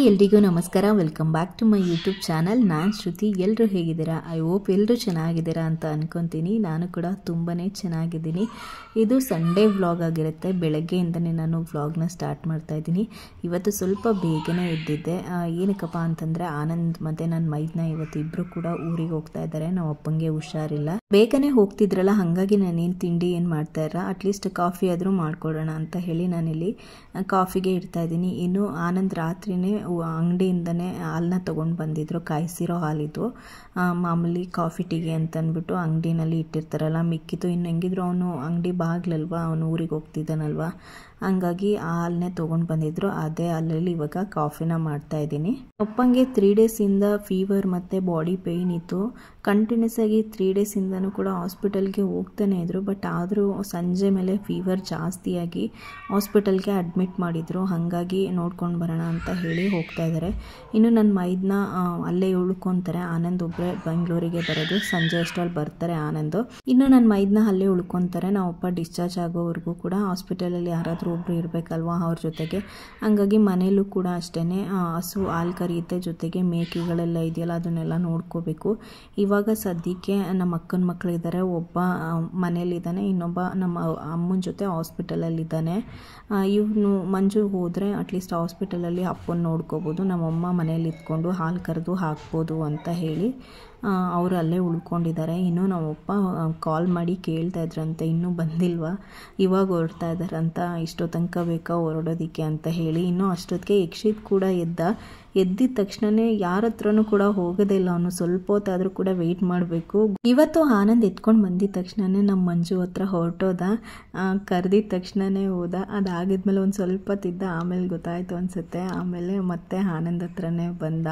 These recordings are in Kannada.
ಹಾಯ್ ಎಲ್ರಿಗೂ ನಮಸ್ಕಾರ welcome back to my YouTube channel ನಾನು ಶ್ರುತಿ ಎಲ್ಲರೂ ಹೇಗಿದ್ದೀರಾ ಐ ಹೋಪ್ ಎಲ್ಲರೂ ಚೆನ್ನಾಗಿದ್ದೀರಾ ಅಂತ ಅಂದ್ಕೊತೀನಿ ನಾನು ಕೂಡ ತುಂಬಾ ಚೆನ್ನಾಗಿದ್ದೀನಿ ಇದು ಸಂಡೇ ವ್ಲಾಗ್ ಆಗಿರುತ್ತೆ ಬೆಳಗ್ಗೆಯಿಂದನೇ ನಾನು ವ್ಲಾಗ್ನ ಸ್ಟಾರ್ಟ್ ಮಾಡ್ತಾಯಿದ್ದೀನಿ ಇವತ್ತು ಸ್ವಲ್ಪ ಬೇಗನೆ ಇದ್ದಿದ್ದೆ ಏನಕ್ಕಪ್ಪ ಅಂತಂದರೆ ಆನಂದ್ ಮತ್ತು ನನ್ನ ಮೈದ್ನ ಇವತ್ತು ಇಬ್ಬರು ಕೂಡ ಊರಿಗೆ ಹೋಗ್ತಾ ಇದ್ದಾರೆ ನಾವು ಅಪ್ಪಂಗೆ ಹುಷಾರಿಲ್ಲ ಬೇಗನೆ ಹೋಗ್ತಿದ್ರಲ್ಲ ಹಾಗಾಗಿ ನಾನೇನು ತಿಂಡಿ ಏನು ಮಾಡ್ತಾ ಇರ ಅಟ್ಲೀಸ್ಟ್ ಕಾಫಿ ಆದರೂ ಮಾಡ್ಕೊಡೋಣ ಅಂತ ಹೇಳಿ ನಾನಿಲ್ಲಿ ಕಾಫಿಗೆ ಇಡ್ತಾ ಇದ್ದೀನಿ ಇನ್ನು ಆನಂದ್ ರಾತ್ರಿನೇ ಅಂಗಡಿಯಿಂದನೇ ಹಾಲನ್ನ ತೊಗೊಂಡು ಬಂದಿದ್ರು ಕಾಯಿಸಿರೋ ಹಾಲಿದು ಮಾಮೂಲಿ ಕಾಫಿ ಟೀಗೆ ಅಂತಂದ್ಬಿಟ್ಟು ಅಂಗಡಿನಲ್ಲಿ ಇಟ್ಟಿರ್ತಾರಲ್ಲ ಮಿಕ್ಕಿತು ಇನ್ನು ಹೆಂಗಿದ್ರು ಅವನು ಅಂಗಡಿ ಬಾಗ್ಲಲ್ವ ಅವನು ಊರಿಗೆ ಹೋಗ್ತಿದ್ದಾನಲ್ವ ಹಂಗಾಗಿ ಆ ಹಾಲನ್ನೇ ತೊಗೊಂಡು ಬಂದಿದ್ರು ಅದೇ ಹಾಲಲ್ಲಿ ಇವಾಗ ಕಾಫಿನ ಮಾಡ್ತಾ ಇದ್ದೀನಿ ಅಪ್ಪಂಗೆ ತ್ರೀ ಡೇಸಿಂದ ಫೀವರ್ ಮತ್ತು ಬಾಡಿ ಪೇಯ್ನ್ ಇತ್ತು ಕಂಟಿನ್ಯೂಸ್ ಆಗಿ ತ್ರೀ ಡೇಸಿಂದನೂ ಕೂಡ ಹಾಸ್ಪಿಟಲ್ಗೆ ಹೋಗ್ತಾನೆ ಇದ್ರು ಬಟ್ ಆದರೂ ಸಂಜೆ ಮೇಲೆ ಫೀವರ್ ಜಾಸ್ತಿಯಾಗಿ ಹಾಸ್ಪಿಟಲ್ಗೆ ಅಡ್ಮಿಟ್ ಮಾಡಿದ್ರು ಹಾಗಾಗಿ ನೋಡ್ಕೊಂಡು ಬರೋಣ ಅಂತ ಹೇಳಿ ಹೋಗ್ತಾ ಇದ್ದಾರೆ ಇನ್ನು ನನ್ನ ಮೈದನ್ನ ಅಲ್ಲೇ ಉಳ್ಕೊತಾರೆ ಆನಂದ್ ಒಬ್ಬರೇ ಬೆಂಗಳೂರಿಗೆ ಬರೋದು ಸಂಜೆ ಅಷ್ಟರಲ್ಲಿ ಬರ್ತಾರೆ ಆನಂದ್ ಇನ್ನು ನನ್ನ ಮೈದನ್ನ ಅಲ್ಲೇ ಉಳ್ಕೊತಾರೆ ಒಬ್ಬ ಡಿಸ್ಚಾರ್ಜ್ ಆಗೋವರೆಗೂ ಕೂಡ ಹಾಸ್ಪಿಟಲಲ್ಲಿ ಯಾರಾದರೂ ಒಬ್ಬರು ಇರಬೇಕಲ್ವಾ ಅವ್ರ ಜೊತೆಗೆ ಹಂಗಾಗಿ ಮನೇಲೂ ಕೂಡ ಅಷ್ಟೇ ಹಸು ಹಾಲು ಕರೆಯುತ್ತೆ ಜೊತೆಗೆ ಮೇಕೆಗಳೆಲ್ಲ ಇದೆಯಲ್ಲ ಅದನ್ನೆಲ್ಲ ನೋಡ್ಕೋಬೇಕು ಇವಾಗ ಸದ್ಯಕ್ಕೆ ನಮ್ಮ ಅಕ್ಕನ ಮಕ್ಕಳಿದ್ದಾರೆ ಒಬ್ಬ ಮನೇಲಿದ್ದಾನೆ ಇನ್ನೊಬ್ಬ ನಮ್ಮ ಅಮ್ಮನ ಜೊತೆ ಹಾಸ್ಪಿಟಲಲ್ಲಿದ್ದಾನೆ ಇವನು ಮಂಜು ಹೋದರೆ ಅಟ್ಲೀಸ್ಟ್ ಹಾಸ್ಪಿಟಲಲ್ಲಿ ಅಪ್ಪನ ನೋಡ್ಕೊ ನಮ್ಮ ನಮ್ಮಮ್ಮ ಮನೇಲಿ ಇದ್ಕೊಂಡು ಹಾಲು ಕರೆದು ಹಾಕ್ಬೋದು ಅಂತ ಹೇಳಿ ಅವರು ಅಲ್ಲೇ ಉಳ್ಕೊಂಡಿದ್ದಾರೆ ಇನ್ನೂ ನಮ್ಮಪ್ಪ ಕಾಲ್ ಮಾಡಿ ಕೇಳ್ತಾ ಇದ್ರಂತೆ ಇನ್ನೂ ಬಂದಿಲ್ವಾ ಇವಾಗ ಹೊರಡ್ತಾ ಇದ್ದಾರಂತ ಇಷ್ಟೋ ತನಕ ಬೇಕಾ ಹೊರಡೋದಕ್ಕೆ ಅಂತ ಹೇಳಿ ಇನ್ನೂ ಅಷ್ಟೊತ್ತಿಗೆ ಯಕ್ಷಿತ್ ಕೂಡ ಎದ್ದ ಎದ್ದಿದ ತಕ್ಷಣನೇ ಯಾರ ಹತ್ರನೂ ಕೂಡ ಹೋಗೋದೇ ಇಲ್ಲ ಅವನು ಸ್ವಲ್ಪ ಹೊತ್ತಾದರೂ ಕೂಡ ವೆಯ್ಟ್ ಮಾಡಬೇಕು ಇವತ್ತು ಆನಂದ್ ಎತ್ಕೊಂಡು ಬಂದಿದ ತಕ್ಷಣನೇ ನಮ್ಮ ಮಂಜು ಹತ್ರ ಹೊರಟೋದ ಕರೆದಿದ ತಕ್ಷಣನೇ ಹೋದ ಅದಾಗಿದ್ಮೇಲೆ ಒಂದು ಸ್ವಲ್ಪ ತಿದ್ದ ಆಮೇಲೆ ಗೊತ್ತಾಯಿತು ಅನಿಸುತ್ತೆ ಆಮೇಲೆ ಮತ್ತೆ ಆನಂದ್ ಹತ್ರನೇ ಬಂದ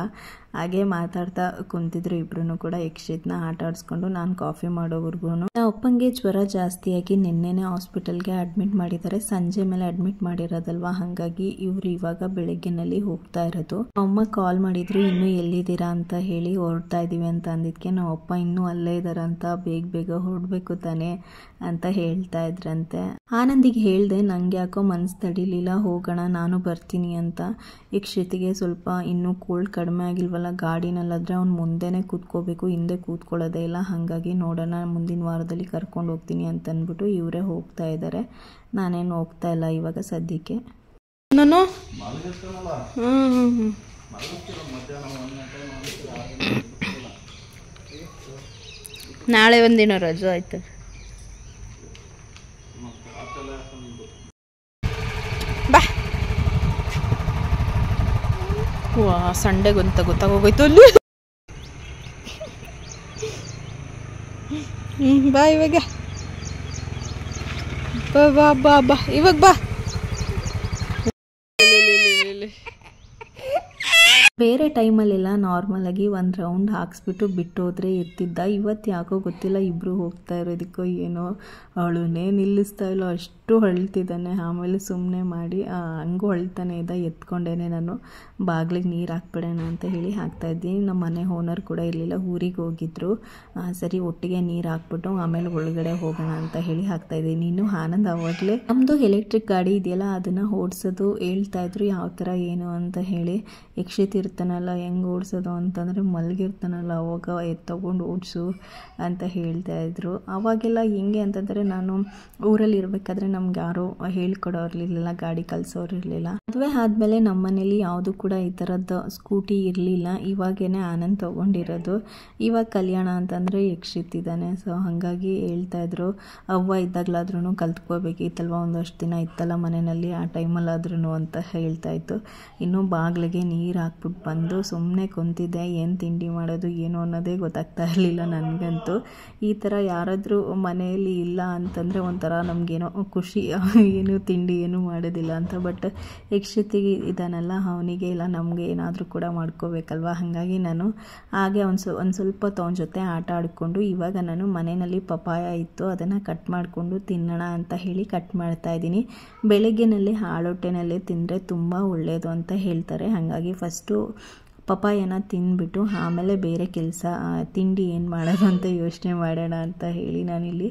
ಹಾಗೆ ಮಾತಾಡ್ತಾ ಕುಂತಿದ್ರು ಇಬ್ರು ಕೂಡ ಯಕ್ಷಿತ್ನ ಆಟ ಆಡಿಸ್ಕೊಂಡು ನಾನು ಕಾಫಿ ಮಾಡೋವರೆಗೂ ನಾ ಅಪ್ಪಂಗೆ ಜ್ವರ ಜಾಸ್ತಿಯಾಗಿ ನಿನ್ನೆನೆ ಹಾಸ್ಪಿಟಲ್ಗೆ ಅಡ್ಮಿಟ್ ಮಾಡಿದ್ದಾರೆ ಸಂಜೆ ಮೇಲೆ ಅಡ್ಮಿಟ್ ಮಾಡಿರೋದಲ್ವಾ ಹಾಗಾಗಿ ಇವ್ರು ಇವಾಗ ಬೆಳಗ್ಗೆನಲ್ಲಿ ಹೋಗ್ತಾ ಇರೋದು ಅಮ್ಮ ಕಾಲ್ ಮಾಡಿದ್ರು ಇನ್ನು ಎಲ್ಲಿದ್ದೀರಾ ಅಂತ ಹೇಳಿ ಹೊರಡ್ತಾ ಇದೀವಿ ಅಂತ ಅಂದಿದ್ಕೆ ನಾವು ಅಪ್ಪ ಇನ್ನೂ ಅಲ್ಲೇ ಇದಾರಂತ ಬೇಗ ಬೇಗ ಹೊರಡ್ಬೇಕು ತಾನೆ ಅಂತ ಹೇಳ್ತಾ ಇದ್ರಂತೆ ಆನಂದಿಗೆ ಹೇಳ್ದೆ ನಂಗೆ ಯಾಕೋ ಮನ್ಸು ತಡಿಲಿಲ್ಲ ಹೋಗೋಣ ನಾನು ಬರ್ತೀನಿ ಅಂತ ಯಕ್ಷಿತಿಗೆ ಸ್ವಲ್ಪ ಇನ್ನೂ ಕೋಲ್ಡ್ ಕಡಿಮೆ ಆಗಿಲ್ವ ಗಾಡಿನಲ್ಲಿ ಗಾಡಿನಲ್ಲಾದರೆ ಅವ್ನು ಮುಂದೆನೇ ಕೂತ್ಕೋಬೇಕು ಹಿಂದೆ ಕೂತ್ಕೊಳ್ಳೋದೇ ಇಲ್ಲ ಹಾಗಾಗಿ ನೋಡೋಣ ಮುಂದಿನ ವಾರದಲ್ಲಿ ಕರ್ಕೊಂಡು ಹೋಗ್ತೀನಿ ಅಂತಂದ್ಬಿಟ್ಟು ಇವರೇ ಹೋಗ್ತಾ ಇದ್ದಾರೆ ನಾನೇನು ಹೋಗ್ತಾ ಇಲ್ಲ ಇವಾಗ ಸದ್ಯಕ್ಕೆ ನಾನು ನಾಳೆ ಒಂದಿನ ರಜು ಆಯ್ತು ಸಂಡೆಗೊಂತ ಗೊತ್ತಾಗೋಗೋಯ್ತು ಅಲ್ಲಿ ಬಾ ಇವಾಗ ಬಾ ಬಾ ಬಾ ಬಾ ಇವಾಗ ಬಾ ಬೇರೆ ಟೈಮಲ್ಲೆಲ್ಲ ಆಗಿ ಒಂದು ರೌಂಡ್ ಹಾಕ್ಸ್ಬಿಟ್ಟು ಬಿಟ್ಟು ಹೋದ್ರೆ ಇರ್ತಿದ್ದ ಇವತ್ತು ಯಾಕೋ ಗೊತ್ತಿಲ್ಲ ಇಬ್ಬರು ಹೋಗ್ತಾ ಇರೋದಕ್ಕೋ ಏನೋ ಅವಳನ್ನೇ ನಿಲ್ಲಿಸ್ತಾ ಇಲ್ಲೋ ಅಷ್ಟು ಹೊಳ್ತಿದ್ದಾನೆ ಆಮೇಲೆ ಸುಮ್ಮನೆ ಮಾಡಿ ಹಂಗೂ ಹೊಳ್ತಾನೆ ಇದ್ದ ಎತ್ಕೊಂಡೇನೆ ನಾನು ಬಾಗಿಲಿಗೆ ನೀರು ಹಾಕ್ಬಿಡೋಣ ಅಂತ ಹೇಳಿ ಹಾಕ್ತಾ ಇದ್ದೀನಿ ನಮ್ಮ ಮನೆ ಓನರ್ ಕೂಡ ಇರಲಿಲ್ಲ ಊರಿಗೆ ಹೋಗಿದ್ರು ಸರಿ ಒಟ್ಟಿಗೆ ನೀರು ಹಾಕ್ಬಿಟ್ಟು ಆಮೇಲೆ ಒಳಗಡೆ ಹೋಗೋಣ ಅಂತ ಹೇಳಿ ಹಾಕ್ತಾ ಹಾಕ್ತಾಯಿದ್ದೀನಿ ಇನ್ನು ಆನಂದ್ ಆವಾಗಲೇ ನಮ್ಮದು ಎಲೆಕ್ಟ್ರಿಕ್ ಗಾಡಿ ಇದೆಯಲ್ಲ ಅದನ್ನು ಓಡಿಸೋದು ಹೇಳ್ತಾ ಇದ್ರು ಯಾವ ಥರ ಏನು ಅಂತ ಹೇಳಿ ಯಕ್ಷಿತ್ ಇರ್ತಾನಲ್ಲ ಹೆಂಗೆ ಓಡಿಸೋದು ಅಂತಂದರೆ ಮಲಗಿರ್ತಾನಲ್ಲ ಅವಾಗ ಎತ್ತಗೊಂಡು ಓಡಿಸು ಅಂತ ಹೇಳ್ತಾ ಇದ್ರು ಅವಾಗೆಲ್ಲ ಹೆಂಗೆ ಅಂತಂದರೆ ನಾನು ಊರಲ್ಲಿ ಇರಬೇಕಾದ್ರೆ ನಮ್ಗೆ ಯಾರೂ ಹೇಳ್ಕೊಡೋರ್ಲಿಲ್ಲ ಗಾಡಿ ಕಲ್ಸೋರ್ ಇರಲಿಲ್ಲ ಮದುವೆ ಆದಮೇಲೆ ನಮ್ಮ ಮನೇಲಿ ಯಾವುದು ಕೂಡ ಈ ಥರದ್ದು ಸ್ಕೂಟಿ ಇರಲಿಲ್ಲ ಇವಾಗೇನೆ ಆನಂದ್ ತಗೊಂಡಿರೋದು ಇವಾಗ ಕಲ್ಯಾಣ ಅಂತಂದರೆ ಇದ್ದಾನೆ ಸೊ ಹಾಗಾಗಿ ಇದ್ರು ಅವ್ವ ಇದ್ದಾಗಲಾದ್ರೂ ಕಲ್ತ್ಕೋಬೇಕಿತ್ತಲ್ವ ಒಂದಷ್ಟು ದಿನ ಇತ್ತಲ್ಲ ಮನೆಯಲ್ಲಿ ಆ ಟೈಮಲ್ಲಾದ್ರೂ ಅಂತ ಹೇಳ್ತಾ ಇತ್ತು ಇನ್ನೂ ಬಾಗಿಲಿಗೆ ನೀರು ಹಾಕ್ಬಿಟ್ಟು ಬಂದು ಸುಮ್ಮನೆ ಕುಂತಿದ್ದೆ ಏನು ತಿಂಡಿ ಮಾಡೋದು ಏನು ಅನ್ನೋದೇ ಗೊತ್ತಾಗ್ತಾ ಇರಲಿಲ್ಲ ನನಗಂತೂ ಈ ಥರ ಯಾರಾದರೂ ಮನೆಯಲ್ಲಿ ಇಲ್ಲ ಅಂತಂದರೆ ಒಂಥರ ನಮಗೇನೋ ಖುಷಿ ಏನು ತಿಂಡಿ ಏನೂ ಮಾಡೋದಿಲ್ಲ ಅಂತ ಬಟ್ ಯಕ್ಷತೆಗೆ ಇದಾನಲ್ಲ ಅವನಿಗೆ ಇಲ್ಲ ನಮಗೆ ಏನಾದರೂ ಕೂಡ ಮಾಡ್ಕೋಬೇಕಲ್ವಾ ಹಾಗಾಗಿ ನಾನು ಹಾಗೆ ಒಂದು ಸ್ವಲ್ಪ ಒಂದು ಸ್ವಲ್ಪ ತವನ ಜೊತೆ ಆಟ ಆಡಿಕೊಂಡು ಇವಾಗ ನಾನು ಮನೆಯಲ್ಲಿ ಪಪಾಯ ಇತ್ತು ಅದನ್ನು ಕಟ್ ಮಾಡಿಕೊಂಡು ತಿನ್ನೋಣ ಅಂತ ಹೇಳಿ ಕಟ್ ಮಾಡ್ತಾ ಇದ್ದೀನಿ ಬೆಳಗ್ಗೆನಲ್ಲಿ ಹಾಳೊಟ್ಟೆನಲ್ಲೇ ತಿಂದರೆ ತುಂಬ ಒಳ್ಳೆಯದು ಅಂತ ಹೇಳ್ತಾರೆ ಹಾಗಾಗಿ ಫಸ್ಟು ಪಪಾಯನ ತಿಂದ್ಬಿಟ್ಟು ಆಮೇಲೆ ಬೇರೆ ಕೆಲಸ ತಿಂಡಿ ಏನು ಮಾಡೋದು ಅಂತ ಯೋಚನೆ ಮಾಡೋಣ ಅಂತ ಹೇಳಿ ನಾನಿಲ್ಲಿ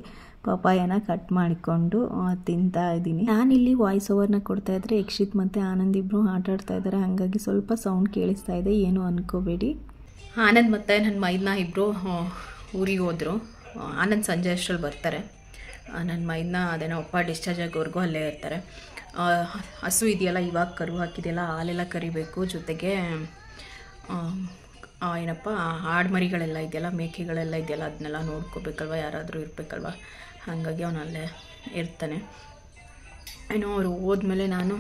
ಪಪಾಯನ ಕಟ್ ಮಾಡಿಕೊಂಡು ತಿಂತಾ ಇದ್ದೀನಿ ಇಲ್ಲಿ ವಾಯ್ಸ್ ಓವರ್ನ ಕೊಡ್ತಾ ಇದ್ರೆ ಯಕ್ಷಿತ್ ಮತ್ತು ಆನಂದ್ ಇಬ್ಬರು ಆಟ ಆಡ್ತಾ ಇದ್ದಾರೆ ಹಾಗಾಗಿ ಸ್ವಲ್ಪ ಸೌಂಡ್ ಕೇಳಿಸ್ತಾ ಇದೆ ಏನು ಅನ್ಕೋಬೇಡಿ ಆನಂದ್ ಮತ್ತು ನನ್ನ ಮೈದ್ನ ಇಬ್ಬರು ಊರಿಗೆ ಹೋದರು ಆನಂದ್ ಸಂಜೆ ಅಷ್ಟರಲ್ಲಿ ಬರ್ತಾರೆ ನನ್ನ ಮೈದ್ನ ಅದೇನೋ ಒಪ್ಪ ಡಿಸ್ಚಾರ್ಜ್ ಆಗೋವರೆಗೂ ಅಲ್ಲೇ ಇರ್ತಾರೆ ಹಸು ಇದೆಯಲ್ಲ ಇವಾಗ ಕರು ಹಾಕಿದೆಯಲ್ಲ ಹಾಲೆಲ್ಲ ಕರಿಬೇಕು ಜೊತೆಗೆ ಏನಪ್ಪ ಹಾಡು ಮರಿಗಳೆಲ್ಲ ಇದೆಯಲ್ಲ ಮೇಕೆಗಳೆಲ್ಲ ಇದೆಯಲ್ಲ ಅದನ್ನೆಲ್ಲ ನೋಡ್ಕೋಬೇಕಲ್ವ ಯಾರಾದರೂ ಇರಬೇಕಲ್ವ ಹಾಗಾಗಿ ಅವನಲ್ಲೇ ಇರ್ತಾನೆ ಏನೋ ಅವರು ಹೋದ್ಮೇಲೆ ನಾನು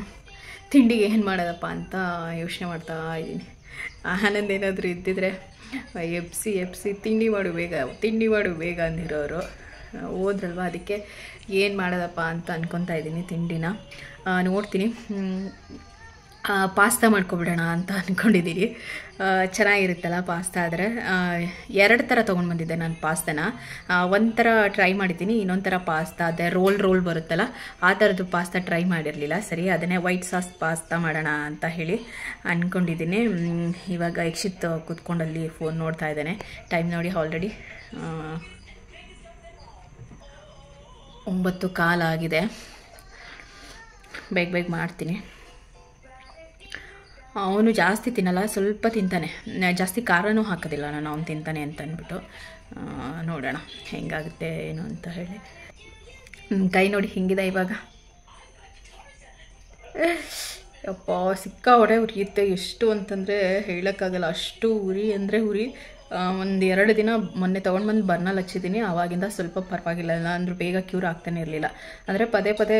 ತಿಂಡಿಗೆ ಏನು ಮಾಡೋದಪ್ಪ ಅಂತ ಯೋಚನೆ ಮಾಡ್ತಾ ಇದ್ದೀನಿ ಆನಂದ ಏನಾದರೂ ಇದ್ದಿದ್ರೆ ಎಪ್ಸಿ ಎಪ್ಸಿ ತಿಂಡಿ ಮಾಡು ಬೇಗ ತಿಂಡಿ ಮಾಡು ಬೇಗ ಅಂದಿರೋರು ಹೋದ್ರಲ್ವ ಅದಕ್ಕೆ ಏನು ಮಾಡೋದಪ್ಪ ಅಂತ ಅನ್ಕೊತಾ ಇದ್ದೀನಿ ತಿಂಡಿನ ನೋಡ್ತೀನಿ ಪಾಸ್ತಾ ಮಾಡ್ಕೊಬಿಡೋಣ ಅಂತ ಅಂದ್ಕೊಂಡಿದ್ದೀನಿ ಚೆನ್ನಾಗಿರುತ್ತಲ್ಲ ಪಾಸ್ತಾ ಆದರೆ ಎರಡು ಥರ ತೊಗೊಂಡು ಬಂದಿದ್ದೆ ನಾನು ಪಾಸ್ತಾನ ಒಂಥರ ಟ್ರೈ ಮಾಡಿದ್ದೀನಿ ಇನ್ನೊಂಥರ ಪಾಸ್ತಾ ಅದೇ ರೋಲ್ ರೋಲ್ ಬರುತ್ತಲ್ಲ ಆ ಥರದ್ದು ಪಾಸ್ತಾ ಟ್ರೈ ಮಾಡಿರಲಿಲ್ಲ ಸರಿ ಅದನ್ನೇ ವೈಟ್ ಸಾಸ್ ಪಾಸ್ತಾ ಮಾಡೋಣ ಅಂತ ಹೇಳಿ ಅಂದ್ಕೊಂಡಿದ್ದೀನಿ ಇವಾಗ ಯಕ್ಷಿತ್ ಕೂತ್ಕೊಂಡಲ್ಲಿ ಫೋನ್ ನೋಡ್ತಾ ಇದ್ದಾನೆ ಟೈಮ್ ನೋಡಿ ಆಲ್ರೆಡಿ ಒಂಬತ್ತು ಕಾಲಾಗಿದೆ ಬೇಗ ಬೇಗ ಮಾಡ್ತೀನಿ ಅವನು ಜಾಸ್ತಿ ತಿನ್ನಲ್ಲ ಸ್ವಲ್ಪ ತಿಂತಾನೆ ಜಾಸ್ತಿ ಖಾರನೂ ಹಾಕೋದಿಲ್ಲ ನಾನು ಅವ್ನು ತಿಂತಾನೆ ಅಂತ ಅಂದ್ಬಿಟ್ಟು ನೋಡೋಣ ಹೆಂಗಾಗುತ್ತೆ ಏನು ಅಂತ ಹೇಳಿ ಕೈ ನೋಡಿ ಹಿಂಗಿದೆ ಇವಾಗ ಅಪ್ಪ ಸಿಕ್ಕಾ ಹೊಡೆ ಉರಿಯುತ್ತೆ ಎಷ್ಟು ಅಂತಂದರೆ ಹೇಳೋಕ್ಕಾಗಲ್ಲ ಅಷ್ಟು ಉರಿ ಅಂದರೆ ಉರಿ ಒಂದು ಎರಡು ದಿನ ಮೊನ್ನೆ ತೊಗೊಂಡು ಬಂದು ಬರ್ನಲ್ಲಿ ಹಚ್ಚಿದ್ದೀನಿ ಆವಾಗಿಂದ ಸ್ವಲ್ಪ ಪರವಾಗಿಲ್ಲ ಅಂದರೂ ಬೇಗ ಕ್ಯೂರ್ ಆಗ್ತಾನೆ ಇರಲಿಲ್ಲ ಅಂದರೆ ಪದೇ ಪದೇ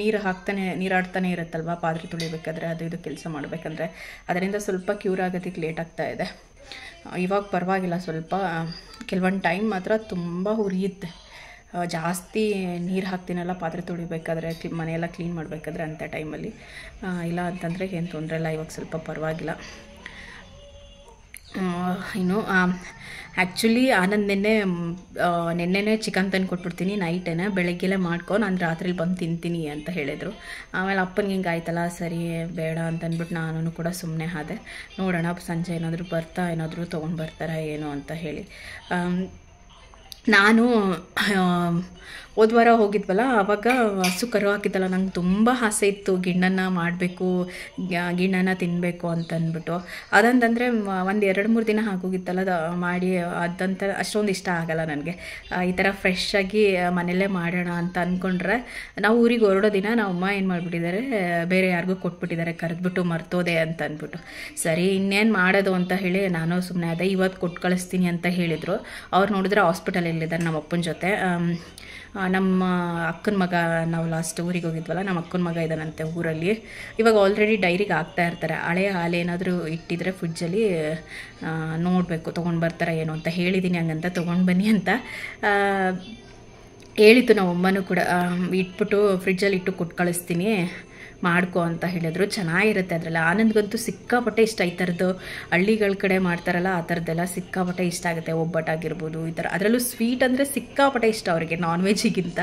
ನೀರು ಹಾಕ್ತಾನೆ ನೀರಾಡ್ತಾನೆ ಇರುತ್ತಲ್ವ ಪಾತ್ರೆ ತುಳಿಬೇಕಾದ್ರೆ ಅದು ಇದು ಕೆಲಸ ಮಾಡಬೇಕಂದ್ರೆ ಅದರಿಂದ ಸ್ವಲ್ಪ ಕ್ಯೂರ್ ಆಗೋದಿಕ್ಕೆ ಲೇಟ್ ಆಗ್ತಾ ಇದೆ ಇವಾಗ ಪರವಾಗಿಲ್ಲ ಸ್ವಲ್ಪ ಕೆಲವೊಂದು ಟೈಮ್ ಮಾತ್ರ ತುಂಬ ಉರಿಯುತ್ತೆ ಜಾಸ್ತಿ ನೀರು ಹಾಕ್ತೀನಲ್ಲ ಪಾತ್ರೆ ತೊಳಿಬೇಕಾದ್ರೆ ಕ್ಲಿ ಮನೆಯೆಲ್ಲ ಕ್ಲೀನ್ ಮಾಡಬೇಕಾದ್ರೆ ಅಂಥ ಟೈಮಲ್ಲಿ ಇಲ್ಲ ಅಂತಂದರೆ ಏನು ತೊಂದರೆ ಇಲ್ಲ ಇವಾಗ ಸ್ವಲ್ಪ ಪರವಾಗಿಲ್ಲ ಇನ್ನು ಆ್ಯಕ್ಚುಲಿ ಆನಂದ್ ನಿನ್ನೆ ನಿನ್ನೆನೇ ಚಿಕನ್ ತಂದು ಕೊಟ್ಬಿಡ್ತೀನಿ ನೈಟೇನೆ ಬೆಳಗ್ಗೆಲೇ ಮಾಡ್ಕೊಂಡು ನಾನು ರಾತ್ರಿಲಿ ಬಂದು ತಿಂತೀನಿ ಅಂತ ಹೇಳಿದರು ಆಮೇಲೆ ಅಪ್ಪನಿಗೆ ಹಿಂಗೆ ಆಯ್ತಲ್ಲ ಸರಿ ಬೇಡ ಅಂತಂದ್ಬಿಟ್ಟು ನಾನು ಕೂಡ ಸುಮ್ಮನೆ ಆದೆ ನೋಡೋಣ ಸಂಜೆ ಏನಾದರೂ ಬರ್ತಾ ಏನಾದರೂ ತೊಗೊಂಡು ಬರ್ತಾರಾ ಏನು ಅಂತ ಹೇಳಿ ನಾನು ಹೋದ ವಾರ ಹೋಗಿದ್ವಲ್ಲ ಆವಾಗ ಹಸು ಕರು ಹಾಕಿದ್ದಲ್ಲ ನಂಗೆ ತುಂಬ ಆಸೆ ಇತ್ತು ಗಿಣ್ಣನ್ನ ಮಾಡಬೇಕು ಗಿಣ್ಣನ ತಿನ್ನಬೇಕು ಅಂತಂದ್ಬಿಟ್ಟು ಅದಂತಂದರೆ ಒಂದು ಎರಡು ಮೂರು ದಿನ ಹಾಕೋಗಿತ್ತಲ್ಲ ಮಾಡಿ ಅದಂತ ಅಷ್ಟೊಂದು ಇಷ್ಟ ಆಗಲ್ಲ ನನಗೆ ಈ ಥರ ಫ್ರೆಶ್ ಆಗಿ ಮನೆಯಲ್ಲೇ ಮಾಡೋಣ ಅಂತ ಅಂದ್ಕೊಂಡ್ರೆ ನಾವು ಊರಿಗೆ ಹೊರಡೋ ದಿನ ನಾವು ಅಮ್ಮ ಏನು ಮಾಡಿಬಿಟ್ಟಿದ್ದಾರೆ ಬೇರೆ ಯಾರಿಗೂ ಕೊಟ್ಬಿಟ್ಟಿದ್ದಾರೆ ಕರೆದ್ಬಿಟ್ಟು ಮರ್ತೋದೆ ಅಂತ ಅಂದ್ಬಿಟ್ಟು ಸರಿ ಇನ್ನೇನು ಮಾಡೋದು ಅಂತ ಹೇಳಿ ನಾನು ಸುಮ್ಮನೆ ಅದೇ ಇವತ್ತು ಕೊಟ್ಟು ಕಳಿಸ್ತೀನಿ ಅಂತ ಹೇಳಿದರು ಅವ್ರು ನೋಡಿದ್ರೆ ಹಾಸ್ಪಿಟಲಲ್ಲಿದ್ದಾರೆ ನಮ್ಮ ಅಪ್ಪನ ಜೊತೆ ನಮ್ಮ ಅಕ್ಕನ ಮಗ ನಾವು ಲಾಸ್ಟ್ ಊರಿಗೆ ಹೋಗಿದ್ವಲ್ಲ ನಮ್ಮ ಅಕ್ಕನ ಮಗ ಇದ್ದಾನಂತೆ ಊರಲ್ಲಿ ಇವಾಗ ಆಲ್ರೆಡಿ ಡೈರಿಗೆ ಹಾಕ್ತಾ ಇರ್ತಾರೆ ಹಳೆಯ ಹಾಲು ಏನಾದರೂ ಇಟ್ಟಿದ್ರೆ ಫ್ರಿಡ್ಜಲ್ಲಿ ನೋಡಬೇಕು ತೊಗೊಂಡು ಬರ್ತಾರೆ ಏನು ಅಂತ ಹೇಳಿದ್ದೀನಿ ಹಂಗಂತ ತೊಗೊಂಡು ಬನ್ನಿ ಅಂತ ಹೇಳಿತ್ತು ನಾವು ಅಮ್ಮನೂ ಕೂಡ ಇಟ್ಬಿಟ್ಟು ಫ್ರಿಡ್ಜಲ್ಲಿ ಇಟ್ಟು ಕೊಟ್ಟು ಕಳಿಸ್ತೀನಿ ಮಾಡ್ಕೊ ಅಂತ ಹೇಳಿದ್ರು ಚೆನ್ನಾಗಿರುತ್ತೆ ಅದರಲ್ಲಿ ಆನಂದ್ಗಂತೂ ಸಿಕ್ಕಾಪಟ್ಟೆ ಇಷ್ಟ ಈ ಥರದ್ದು ಹಳ್ಳಿಗಳ ಕಡೆ ಮಾಡ್ತಾರಲ್ಲ ಆ ಥರದ್ದೆಲ್ಲ ಸಿಕ್ಕಾಪಟ್ಟೆ ಇಷ್ಟ ಆಗುತ್ತೆ ಒಬ್ಬಟ್ಟಾಗಿರ್ಬೋದು ಈ ಥರ ಅದರಲ್ಲೂ ಸ್ವೀಟ್ ಅಂದರೆ ಸಿಕ್ಕಾಪಟ್ಟೆ ಇಷ್ಟ ಅವರಿಗೆ ನಾನ್ ವೆಜ್ಗಿಂತ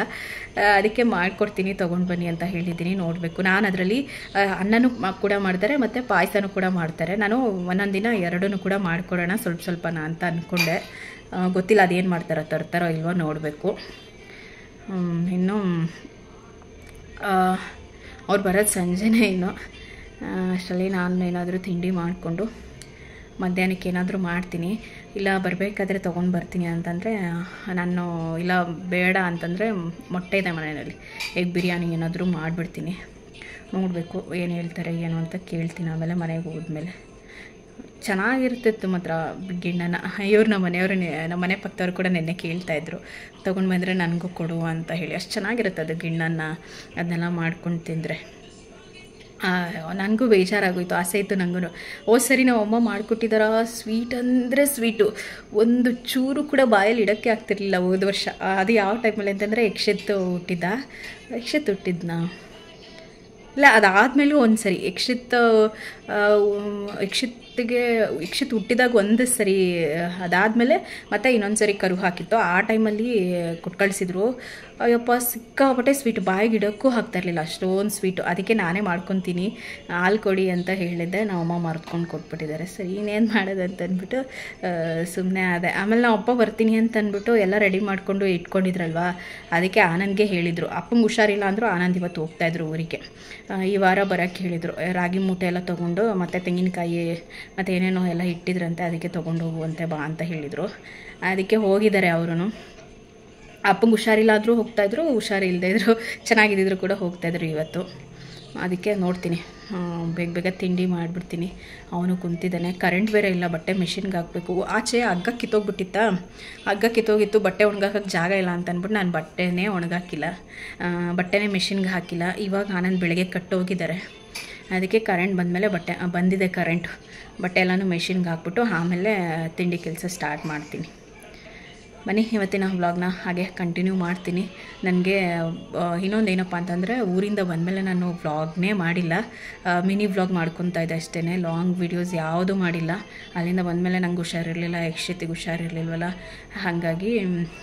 ಅದಕ್ಕೆ ಮಾಡಿಕೊಡ್ತೀನಿ ತೊಗೊಂಡು ಬನ್ನಿ ಅಂತ ಹೇಳಿದ್ದೀನಿ ನೋಡಬೇಕು ನಾನು ಅದರಲ್ಲಿ ಅನ್ನನೂ ಕೂಡ ಮಾಡ್ತಾರೆ ಮತ್ತು ಪಾಯಸನೂ ಕೂಡ ಮಾಡ್ತಾರೆ ನಾನು ಒಂದೊಂದು ದಿನ ಎರಡನ್ನೂ ಕೂಡ ಮಾಡ್ಕೊಡೋಣ ಸ್ವಲ್ಪ ಸ್ವಲ್ಪನ ಅಂತ ಅಂದ್ಕೊಂಡೆ ಗೊತ್ತಿಲ್ಲ ಅದೇನು ಮಾಡ್ತಾರೋ ತರ್ತಾರೋ ಇಲ್ವೋ ನೋಡಬೇಕು ಇನ್ನು ಅವ್ರು ಬರೋದು ಸಂಜೆನೇ ಇನ್ನು ಅಷ್ಟರಲ್ಲಿ ನಾನು ಏನಾದರೂ ತಿಂಡಿ ಮಾಡಿಕೊಂಡು ಮಧ್ಯಾಹ್ನಕ್ಕೆ ಏನಾದರೂ ಮಾಡ್ತೀನಿ ಇಲ್ಲ ಬರಬೇಕಾದ್ರೆ ತೊಗೊಂಡು ಬರ್ತೀನಿ ಅಂತಂದರೆ ನಾನು ಇಲ್ಲ ಬೇಡ ಅಂತಂದರೆ ಮೊಟ್ಟೆ ಇದೆ ಮನೆಯಲ್ಲಿ ಎಗ್ ಬಿರಿಯಾನಿ ಏನಾದರೂ ಮಾಡಿಬಿಡ್ತೀನಿ ನೋಡಬೇಕು ಏನು ಹೇಳ್ತಾರೆ ಏನು ಅಂತ ಕೇಳ್ತೀನಿ ಆಮೇಲೆ ಮನೆಗೆ ಹೋದ್ಮೇಲೆ ಚೆನ್ನಾಗಿರ್ತಿತ್ತು ಮಾತ್ರ ಗಿಣ್ಣನ ಇವ್ರು ನಮ್ಮ ಮನೆಯವರು ನಮ್ಮ ಮನೆ ಪಕ್ಕದವ್ರು ಕೂಡ ನಿನ್ನೆ ಕೇಳ್ತಾಯಿದ್ರು ತೊಗೊಂಡು ಬಂದರೆ ನನಗೂ ಕೊಡು ಅಂತ ಹೇಳಿ ಅಷ್ಟು ಚೆನ್ನಾಗಿರುತ್ತೆ ಅದು ಗಿಣ್ಣನ್ನ ಅದನ್ನೆಲ್ಲ ಮಾಡ್ಕೊಂಡು ತಿಂದರೆ ನನಗೂ ಬೇಜಾರಾಗೋಯ್ತು ಆಸೆ ಇತ್ತು ನನಗೂ ಓ ಸರಿ ನಾವು ಅಮ್ಮ ಮಾಡಿಕೊಟ್ಟಿದಾರ ಸ್ವೀಟ್ ಅಂದರೆ ಸ್ವೀಟು ಒಂದು ಚೂರು ಕೂಡ ಬಾಯಲ್ಲಿ ಇಡೋಕ್ಕೆ ಆಗ್ತಿರ್ಲಿಲ್ಲ ಹೋದ ವರ್ಷ ಅದು ಯಾವ ಟೈಮಲ್ಲಿ ಅಂತಂದರೆ ಯಕ್ಷತ್ತು ಹುಟ್ಟಿದ್ದ ಯಕ್ಷತ್ ಹುಟ್ಟಿದ್ನ ಇಲ್ಲ ಅದಾದಮೇಲೂ ಒಂದು ಸರಿ ಯಕ್ಷಿತ್ ಯಕ್ಷಿತ್ ಹೊತ್ತಿಗೆ ಇಕ್ಷಿತ್ ಹುಟ್ಟಿದಾಗ ಒಂದು ಸರಿ ಅದಾದಮೇಲೆ ಮತ್ತೆ ಇನ್ನೊಂದು ಸರಿ ಕರು ಹಾಕಿತ್ತು ಆ ಟೈಮಲ್ಲಿ ಕೊಟ್ಟು ಅಯ್ಯಪ್ಪ ಸಿಕ್ಕಾಪಟ್ಟೆ ಸ್ವೀಟ್ ಬಾಯಿಗೆ ಗಿಡಕ್ಕೂ ಹಾಕ್ತಾ ಇರಲಿಲ್ಲ ಅಷ್ಟೊಂದು ಸ್ವೀಟು ಅದಕ್ಕೆ ನಾನೇ ಮಾಡ್ಕೊತೀನಿ ಹಾಲು ಕೊಡಿ ಅಂತ ಹೇಳಿದ್ದೆ ನಮ್ಮ ಅಮ್ಮ ಮರೆತ್ಕೊಂಡು ಕೊಟ್ಬಿಟ್ಟಿದ್ದಾರೆ ಸರಿ ಇನ್ನೇನು ಮಾಡೋದಂತನ್ಬಿಟ್ಟು ಸುಮ್ಮನೆ ಆದೆ ಆಮೇಲೆ ನಾವು ಅಪ್ಪ ಬರ್ತೀನಿ ಅಂತಂದ್ಬಿಟ್ಟು ಎಲ್ಲ ರೆಡಿ ಮಾಡಿಕೊಂಡು ಇಟ್ಕೊಂಡಿದ್ರಲ್ವಾ ಅದಕ್ಕೆ ಆನಂದ್ಗೆ ಹೇಳಿದರು ಅಪ್ಪಂಗೆ ಹುಷಾರಿಲ್ಲ ಅಂದರೂ ಆನಂದ್ ಇವತ್ತು ಹೋಗ್ತಾಯಿದ್ರು ಊರಿಗೆ ಈ ವಾರ ಬರೋಕ್ಕೆ ಹೇಳಿದರು ರಾಗಿ ಮೂಟೆ ಎಲ್ಲ ತೊಗೊಂಡು ಮತ್ತು ತೆಂಗಿನಕಾಯಿ ಮತ್ತು ಏನೇನೋ ಎಲ್ಲ ಇಟ್ಟಿದ್ರಂತೆ ಅದಕ್ಕೆ ತೊಗೊಂಡು ಹೋಗುವಂತೆ ಬಾ ಅಂತ ಹೇಳಿದರು ಅದಕ್ಕೆ ಹೋಗಿದ್ದಾರೆ ಅವರು ಅಪ್ಪಂಗೆ ಹುಷಾರಿಲ್ಲಾದರೂ ಹೋಗ್ತಾಯಿದ್ರು ಹುಷಾರಿಲ್ಲದೆ ಇದ್ದರು ಚೆನ್ನಾಗಿದ್ದಿದ್ರು ಕೂಡ ಹೋಗ್ತಾಯಿದ್ರು ಇವತ್ತು ಅದಕ್ಕೆ ನೋಡ್ತೀನಿ ಬೇಗ ಬೇಗ ತಿಂಡಿ ಮಾಡಿಬಿಡ್ತೀನಿ ಅವನು ಕುಂತಿದ್ದಾನೆ ಕರೆಂಟ್ ಬೇರೆ ಇಲ್ಲ ಬಟ್ಟೆ ಮೆಷಿನ್ಗೆ ಹಾಕಬೇಕು ಆಚೆ ಹಗ್ಗ ಕಿತ್ತೋಗ್ಬಿಟ್ಟಿತ್ತ ಹಗ್ಗ ಕಿತ್ತೋಗಿತ್ತು ಬಟ್ಟೆ ಒಣಗಾಕೋಕ್ಕೆ ಜಾಗ ಇಲ್ಲ ಅಂತ ಅಂದ್ಬಿಟ್ಟು ನಾನು ಬಟ್ಟೆನೇ ಒಣಗಾಕಿಲ್ಲ ಬಟ್ಟೆನೇ ಮೆಷಿನ್ಗೆ ಹಾಕಿಲ್ಲ ಇವಾಗ ಆನಂದ್ ಬೆಳಗ್ಗೆ ಕಟ್ಟೋಗಿದ್ದಾರೆ ಅದಕ್ಕೆ ಕರೆಂಟ್ ಬಂದಮೇಲೆ ಬಟ್ಟೆ ಬಂದಿದೆ ಕರೆಂಟ್ ಬಟ್ಟೆ ಎಲ್ಲನೂ ಮೆಷಿನ್ಗೆ ಹಾಕ್ಬಿಟ್ಟು ಆಮೇಲೆ ತಿಂಡಿ ಕೆಲಸ ಸ್ಟಾರ್ಟ್ ಮಾಡ್ತೀನಿ ಬನ್ನಿ ಇವತ್ತಿನ ವ್ಲಾಗ್ನ ಹಾಗೆ ಕಂಟಿನ್ಯೂ ಮಾಡ್ತೀನಿ ನನಗೆ ಇನ್ನೊಂದು ಏನಪ್ಪ ಅಂತಂದರೆ ಊರಿಂದ ಬಂದಮೇಲೆ ನಾನು ವ್ಲಾಗ್ನೇ ಮಾಡಿಲ್ಲ ಮಿನಿ ವ್ಲಾಗ್ ಮಾಡ್ಕೊತಾ ಇದ್ದೆ ಅಷ್ಟೇ ಲಾಂಗ್ ವೀಡಿಯೋಸ್ ಯಾವುದೂ ಮಾಡಿಲ್ಲ ಅಲ್ಲಿಂದ ಬಂದಮೇಲೆ ನಂಗೆ ಹುಷಾರಿರಲಿಲ್ಲ ಯಕ್ಷತಿಗೆ ಹುಷಾರಿರಲಿಲ್ವಲ್ಲ ಹಾಗಾಗಿ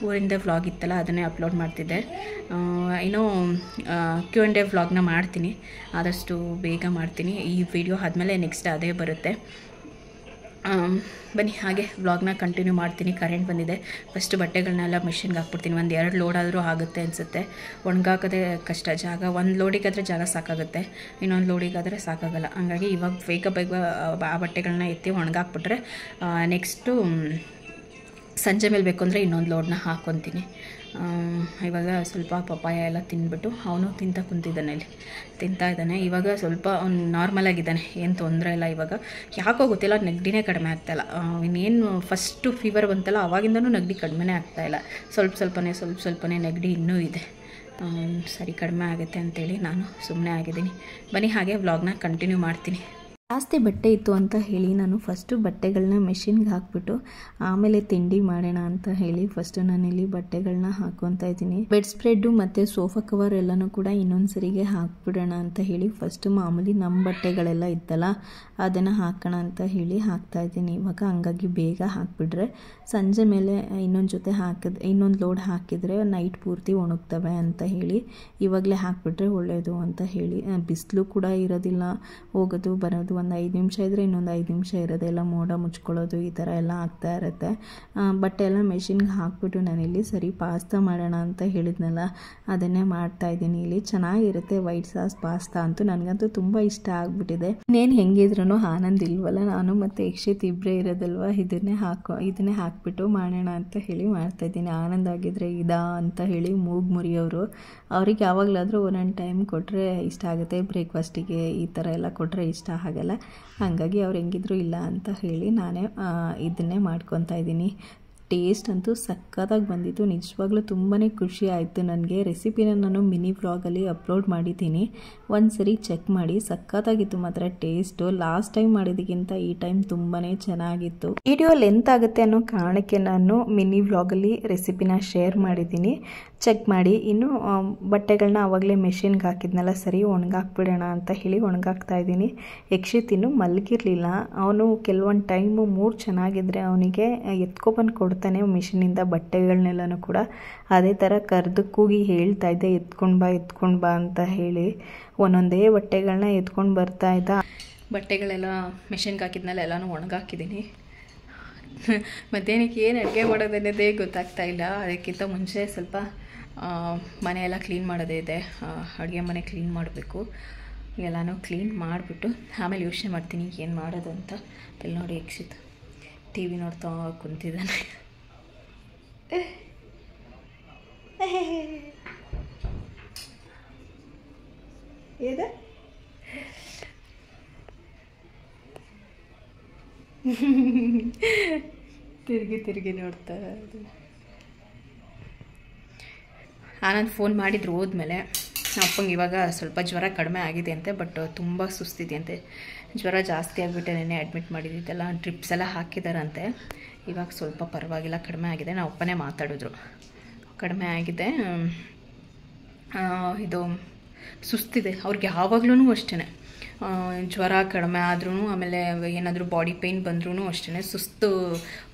ಊರಿಂದ ವ್ಲಾಗ್ ಇತ್ತಲ್ಲ ಅದನ್ನೇ ಅಪ್ಲೋಡ್ ಮಾಡ್ತಿದ್ದೆ ಇನ್ನೂ ಕ್ಯೂ ಆ್ಯಂಡ್ ಡೇ ವ್ಲಾಗ್ನ ಮಾಡ್ತೀನಿ ಆದಷ್ಟು ಬೇಗ ಮಾಡ್ತೀನಿ ಈ ವಿಡಿಯೋ ಆದಮೇಲೆ ನೆಕ್ಸ್ಟ್ ಅದೇ ಬರುತ್ತೆ ಬನ್ನಿ ಹಾಗೆ ಬ್ಲಾಗ್ನ ಕಂಟಿನ್ಯೂ ಮಾಡ್ತೀನಿ ಕರೆಂಟ್ ಬಂದಿದೆ ಫಸ್ಟ್ ಬಟ್ಟೆಗಳನ್ನೆಲ್ಲ ಮಿಷಿನ್ಗೆ ಹಾಕ್ಬಿಡ್ತೀನಿ ಒಂದು ಎರಡು ಲೋಡಾದರೂ ಆಗುತ್ತೆ ಅನಿಸುತ್ತೆ ಒಣಗಾಕೋದೇ ಕಷ್ಟ ಜಾಗ ಒಂದು ಲೋಡಿಗಾದರೆ ಜಾಗ ಸಾಕಾಗುತ್ತೆ ಇನ್ನೊಂದು ಲೋಡಿಗಾದರೆ ಸಾಕಾಗಲ್ಲ ಹಾಗಾಗಿ ಇವಾಗ ಬೇಗ ಬೇಗ ಆ ಬಟ್ಟೆಗಳನ್ನ ಎತ್ತಿ ಒಣಗಾಕ್ಬಿಟ್ರೆ ನೆಕ್ಸ್ಟು ಸಂಜೆ ಮೇಲೆ ಬೇಕು ಅಂದರೆ ಇನ್ನೊಂದು ಲೋಡನ್ನ ಹಾಕ್ಕೊತೀನಿ ಇವಾಗ ಸ್ವಲ್ಪ ಪಪ್ಪಾಯ ಎಲ್ಲ ತಿನ್ಬಿಟ್ಟು ಅವನು ತಿಂತ ಕುಂತಿದ್ದಾನೆ ಇಲ್ಲಿ ತಿಂತಾ ಇದ್ದಾನೆ ಇವಾಗ ಸ್ವಲ್ಪ ಅವ್ನು ನಾರ್ಮಲ್ ಆಗಿದ್ದಾನೆ ಏನು ತೊಂದರೆ ಇಲ್ಲ ಇವಾಗ ಯಾಕೋ ಗೊತ್ತಿಲ್ಲ ನೆಗಡಿನೇ ಕಡಿಮೆ ಆಗ್ತಾಯಿಲ್ಲ ಇನ್ನೇನು ಫಸ್ಟು ಫೀವರ್ ಬಂತಲ್ಲ ಅವಾಗಿಂದೂ ನೆಗಡಿ ಕಡಿಮೆನೇ ಆಗ್ತಾಯಿಲ್ಲ ಸ್ವಲ್ಪ ಸ್ವಲ್ಪನೇ ಸ್ವಲ್ಪ ಸ್ವಲ್ಪನೇ ನೆಗಡಿ ಇನ್ನೂ ಇದೆ ಸರಿ ಕಡಿಮೆ ಆಗುತ್ತೆ ಅಂತೇಳಿ ನಾನು ಸುಮ್ಮನೆ ಆಗಿದ್ದೀನಿ ಬನ್ನಿ ಹಾಗೆ ವ್ಲಾಗ್ನ ಕಂಟಿನ್ಯೂ ಮಾಡ್ತೀನಿ ಜಾಸ್ತಿ ಬಟ್ಟೆ ಇತ್ತು ಅಂತ ಹೇಳಿ ನಾನು ಫಸ್ಟು ಬಟ್ಟೆಗಳನ್ನ ಮೆಷಿನ್ಗೆ ಹಾಕ್ಬಿಟ್ಟು ಆಮೇಲೆ ತಿಂಡಿ ಮಾಡೋಣ ಅಂತ ಹೇಳಿ ಫಸ್ಟು ನಾನಿಲ್ಲಿ ಬಟ್ಟೆಗಳನ್ನ ಹಾಕೊತಾ ಇದ್ದೀನಿ ಬೆಡ್ ಸ್ಪ್ರೆಡ್ಡು ಮತ್ತು ಸೋಫಾ ಕವರ್ ಎಲ್ಲನೂ ಕೂಡ ಇನ್ನೊಂದು ಸರಿಗೆ ಹಾಕ್ಬಿಡೋಣ ಅಂತ ಹೇಳಿ ಫಸ್ಟು ಮಾಮೂಲಿ ನಮ್ಮ ಬಟ್ಟೆಗಳೆಲ್ಲ ಇತ್ತಲ್ಲ ಅದನ್ನು ಹಾಕೋಣ ಅಂತ ಹೇಳಿ ಹಾಕ್ತಾ ಇದ್ದೀನಿ ಇವಾಗ ಹಂಗಾಗಿ ಬೇಗ ಹಾಕ್ಬಿಟ್ರೆ ಸಂಜೆ ಮೇಲೆ ಇನ್ನೊಂದು ಜೊತೆ ಹಾಕಿದ ಇನ್ನೊಂದು ಲೋಡ್ ಹಾಕಿದರೆ ನೈಟ್ ಪೂರ್ತಿ ಒಣಗ್ತವೆ ಅಂತ ಹೇಳಿ ಇವಾಗಲೇ ಹಾಕ್ಬಿಟ್ರೆ ಒಳ್ಳೆಯದು ಅಂತ ಹೇಳಿ ಬಿಸಿಲು ಕೂಡ ಇರೋದಿಲ್ಲ ಹೋಗೋದು ಬರೋದು ಒಂದು ಐದು ನಿಮಿಷ ಇದ್ದರೆ ಇನ್ನೊಂದು ಐದು ನಿಮಿಷ ಇರೋದೆಲ್ಲ ಮೋಡ ಮುಚ್ಕೊಳ್ಳೋದು ಈ ಥರ ಎಲ್ಲ ಆಗ್ತಾ ಇರುತ್ತೆ ಬಟ್ ಎಲ್ಲ ಮೆಷಿನ್ಗೆ ಹಾಕ್ಬಿಟ್ಟು ನಾನಿಲ್ಲಿ ಸರಿ ಪಾಸ್ತಾ ಮಾಡೋಣ ಅಂತ ಹೇಳಿದ್ನಲ್ಲ ಅದನ್ನೇ ಮಾಡ್ತಾ ಇದ್ದೀನಿ ಇಲ್ಲಿ ಚೆನ್ನಾಗಿರುತ್ತೆ ವೈಟ್ ಸಾಸ್ ಪಾಸ್ತಾ ಅಂತೂ ನನಗಂತೂ ತುಂಬ ಇಷ್ಟ ಆಗಿಬಿಟ್ಟಿದೆ ಇನ್ನೇನು ಹೆಂಗಿದ್ರೂ ಆನಂದ ಇಲ್ವಲ್ಲ ನಾನು ಮತ್ತು ಯಕ್ಷಿತ್ ಇಬ್ಬರೇ ಇರೋದಲ್ವ ಇದನ್ನೇ ಹಾಕೋ ಇದನ್ನೇ ಹಾಕ್ಬಿಟ್ಟು ಮಾಡೋಣ ಅಂತ ಹೇಳಿ ಮಾಡ್ತಾ ಇದ್ದೀನಿ ಆನಂದ್ ಆಗಿದ್ರೆ ಇದಾ ಅಂತ ಹೇಳಿ ಮೂಗ್ ಮುರಿಯೋರು ಅವ್ರಿಗೆ ಯಾವಾಗಲಾದರೂ ಒಂದೊಂದು ಟೈಮ್ ಕೊಟ್ಟರೆ ಇಷ್ಟ ಆಗುತ್ತೆ ಬ್ರೇಕ್ಫಾಸ್ಟಿಗೆ ಈ ಥರ ಎಲ್ಲ ಕೊಟ್ಟರೆ ಇಷ್ಟ ಆಗಲ್ಲ ಹಂಗಾಗಿ ಅವ್ರು ಹೆಂಗಿದ್ರು ಇಲ್ಲ ಅಂತ ಹೇಳಿ ನಾನೇ ಇದನ್ನೇ ಮಾಡ್ಕೊತಾ ಇದ್ದೀನಿ ಟೇಸ್ಟ್ ಅಂತೂ ಸಕ್ಕತ್ತಾಗಿ ಬಂದಿತ್ತು ನಿಜವಾಗ್ಲೂ ತುಂಬಾ ಖುಷಿ ಆಯಿತು ನನಗೆ ರೆಸಿಪಿನ ನಾನು ಮಿನಿ ವ್ಲಾಗಲ್ಲಿ ಅಪ್ಲೋಡ್ ಮಾಡಿದ್ದೀನಿ ಒಂದು ಸರಿ ಚೆಕ್ ಮಾಡಿ ಸಕ್ಕತ್ತಾಗಿತ್ತು ಮಾತ್ರ ಟೇಸ್ಟು ಲಾಸ್ಟ್ ಟೈಮ್ ಮಾಡಿದ್ದಕ್ಕಿಂತ ಈ ಟೈಮ್ ತುಂಬಾ ಚೆನ್ನಾಗಿತ್ತು ವಿಡಿಯೋ ಲೆಂತ್ ಆಗುತ್ತೆ ಅನ್ನೋ ಕಾರಣಕ್ಕೆ ನಾನು ಮಿನಿ ವ್ಲಾಗಲ್ಲಿ ರೆಸಿಪಿನ ಶೇರ್ ಮಾಡಿದ್ದೀನಿ ಚೆಕ್ ಮಾಡಿ ಇನ್ನು ಬಟ್ಟೆಗಳನ್ನ ಅವಾಗಲೇ ಮೆಷಿನ್ಗೆ ಹಾಕಿದ್ನಲ್ಲ ಸರಿ ಒಣಗಾಕ್ಬಿಡೋಣ ಅಂತ ಹೇಳಿ ಒಣಗಾಕ್ತಾ ಇದ್ದೀನಿ ಯಕ್ಷಿತ್ ಇನ್ನು ಮಲಗಿರಲಿಲ್ಲ ಅವನು ಕೆಲವೊಂದು ಟೈಮು ಮೂರು ಚೆನ್ನಾಗಿದ್ರೆ ಅವನಿಗೆ ಎತ್ಕೊಬಂದು ಕೊಡ್ತೀನಿ ತಾನೇ ಮಿಷಿನಿಂದ ಬಟ್ಟೆಗಳನ್ನೆಲ್ಲನೂ ಕೂಡ ಅದೇ ಥರ ಕರೆದು ಕೂಗಿ ಹೇಳ್ತಾ ಇದ್ದೆ ಎತ್ಕೊಂಡು ಬಾ ಎತ್ಕೊಂಡು ಬಾ ಅಂತ ಹೇಳಿ ಒಂದೊಂದೇ ಬಟ್ಟೆಗಳನ್ನ ಎತ್ಕೊಂಡು ಬರ್ತಾ ಇದ್ದ ಬಟ್ಟೆಗಳೆಲ್ಲ ಮಿಷಿನ್ಗೆ ಹಾಕಿದ್ಮೇಲೆ ಎಲ್ಲನೂ ಒಣಗಾಕಿದ್ದೀನಿ ಮಧ್ಯಾಹ್ನಕ್ಕೆ ಏನು ಅಡುಗೆ ಮಾಡೋದನ್ನೋದೇ ಗೊತ್ತಾಗ್ತಾ ಇಲ್ಲ ಅದಕ್ಕಿಂತ ಮುಂಚೆ ಸ್ವಲ್ಪ ಮನೆಯೆಲ್ಲ ಕ್ಲೀನ್ ಮಾಡೋದೇ ಇದೆ ಅಡುಗೆ ಮನೆ ಕ್ಲೀನ್ ಮಾಡಬೇಕು ಎಲ್ಲನೂ ಕ್ಲೀನ್ ಮಾಡಿಬಿಟ್ಟು ಆಮೇಲೆ ಯೋಚನೆ ಮಾಡ್ತೀನಿ ಏನು ಮಾಡೋದು ಅಂತ ಇಲ್ಲಿ ನೋಡಿ ಎಕ್ಸಿತ್ ಟಿ ವಿ ನೋಡ್ತಾ ಕುಂತಿದ್ದಾನೆ ಏನು ತಿರುಗಿ ತಿರುಗಿ ನೋಡ್ತಾ ಆನಂದ್ ಫೋನ್ ಮಾಡಿದ್ರು ಹೋದ್ಮೇಲೆ ಅಪ್ಪಂಗೆ ಇವಾಗ ಸ್ವಲ್ಪ ಜ್ವರ ಕಡಿಮೆ ಆಗಿದೆ ಅಂತೆ ಬಟ್ ತುಂಬ ಸುಸ್ತಿದೆಯಂತೆ ಜ್ವರ ಜಾಸ್ತಿ ಆಗಿಬಿಟ್ಟೆ ನೆನೆ ಅಡ್ಮಿಟ್ ಮಾಡಿದ್ದಿದ್ದೆಲ್ಲ ಟ್ರಿಪ್ಸ್ ಎಲ್ಲ ಹಾಕಿದಾರಂತೆ ಇವಾಗ ಸ್ವಲ್ಪ ಪರವಾಗಿಲ್ಲ ಕಡಿಮೆ ಆಗಿದೆ ನಾವು ಒಪ್ಪನೇ ಮಾತಾಡಿದ್ರು ಕಡಿಮೆ ಆಗಿದೆ ಇದು ಸುಸ್ತಿದೆ ಅವ್ರಿಗೆ ಯಾವಾಗ್ಲೂ ಅಷ್ಟೇ ಜ್ವರ ಕಡಿಮೆ ಆದ್ರೂ ಆಮೇಲೆ ಏನಾದರೂ ಬಾಡಿ ಪೇಯ್ನ್ ಬಂದ್ರೂ ಅಷ್ಟೇ ಸುಸ್ತು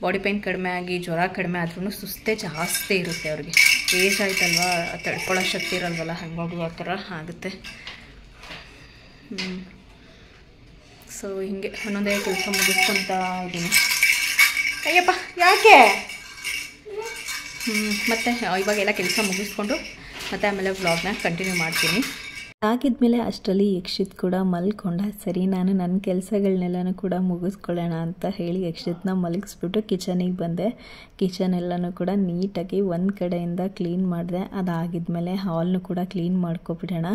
ಬಾಡಿ ಪೇಯ್ನ್ ಕಡಿಮೆ ಆಗಿ ಜ್ವರ ಕಡಿಮೆ ಆದ್ರೂ ಸುಸ್ತೇ ಜಾಸ್ತಿ ಇರುತ್ತೆ ಅವ್ರಿಗೆ ಏಜ್ ಆಯ್ತಲ್ವ ತಡ್ಕೊಳ್ಳೋ ಶಕ್ತಿ ಇರಲ್ವಲ್ಲ ಹಾಗಾಗಿ ಆ ಥರ ಆಗುತ್ತೆ ಸೊ ಹಿಂಗೆ ಒಂದೊಂದೇ ಕೆಲಸ ಮುಗಿಸ್ಕೊತಾ ಇದ್ದೀನಿ ಅಯ್ಯಪ್ಪ ಯಾಕೆ ಹ್ಞೂ ಮತ್ತು ಇವಾಗೆಲ್ಲ ಕೆಲಸ ಮುಗಿಸ್ಕೊಂಡು ಮತ್ತು ಆಮೇಲೆ ವ್ಲಾಗ್ನ ಕಂಟಿನ್ಯೂ ಮಾಡ್ತೀನಿ ಆಗಿದ್ಮೇಲೆ ಅಷ್ಟರಲ್ಲಿ ಯಕ್ಷಿತ್ ಕೂಡ ಮಲ್ಕೊಂಡ ಸರಿ ನಾನು ನನ್ನ ಕೆಲಸಗಳನ್ನೆಲ್ಲನೂ ಕೂಡ ಮುಗಿಸ್ಕೊಳ್ಳೋಣ ಅಂತ ಹೇಳಿ ಯಕ್ಷಿತ್ನ ಮಲಗಿಸ್ಬಿಟ್ಟು ಕಿಚನಿಗೆ ಬಂದೆ ಕಿಚನ್ ಎಲ್ಲನೂ ಕೂಡ ನೀಟಾಗಿ ಒಂದು ಕಡೆಯಿಂದ ಕ್ಲೀನ್ ಮಾಡಿದೆ ಅದಾಗಿದ್ಮೇಲೆ ಹಾಲ್ನು ಕೂಡ ಕ್ಲೀನ್ ಮಾಡ್ಕೊಬಿಡೋಣ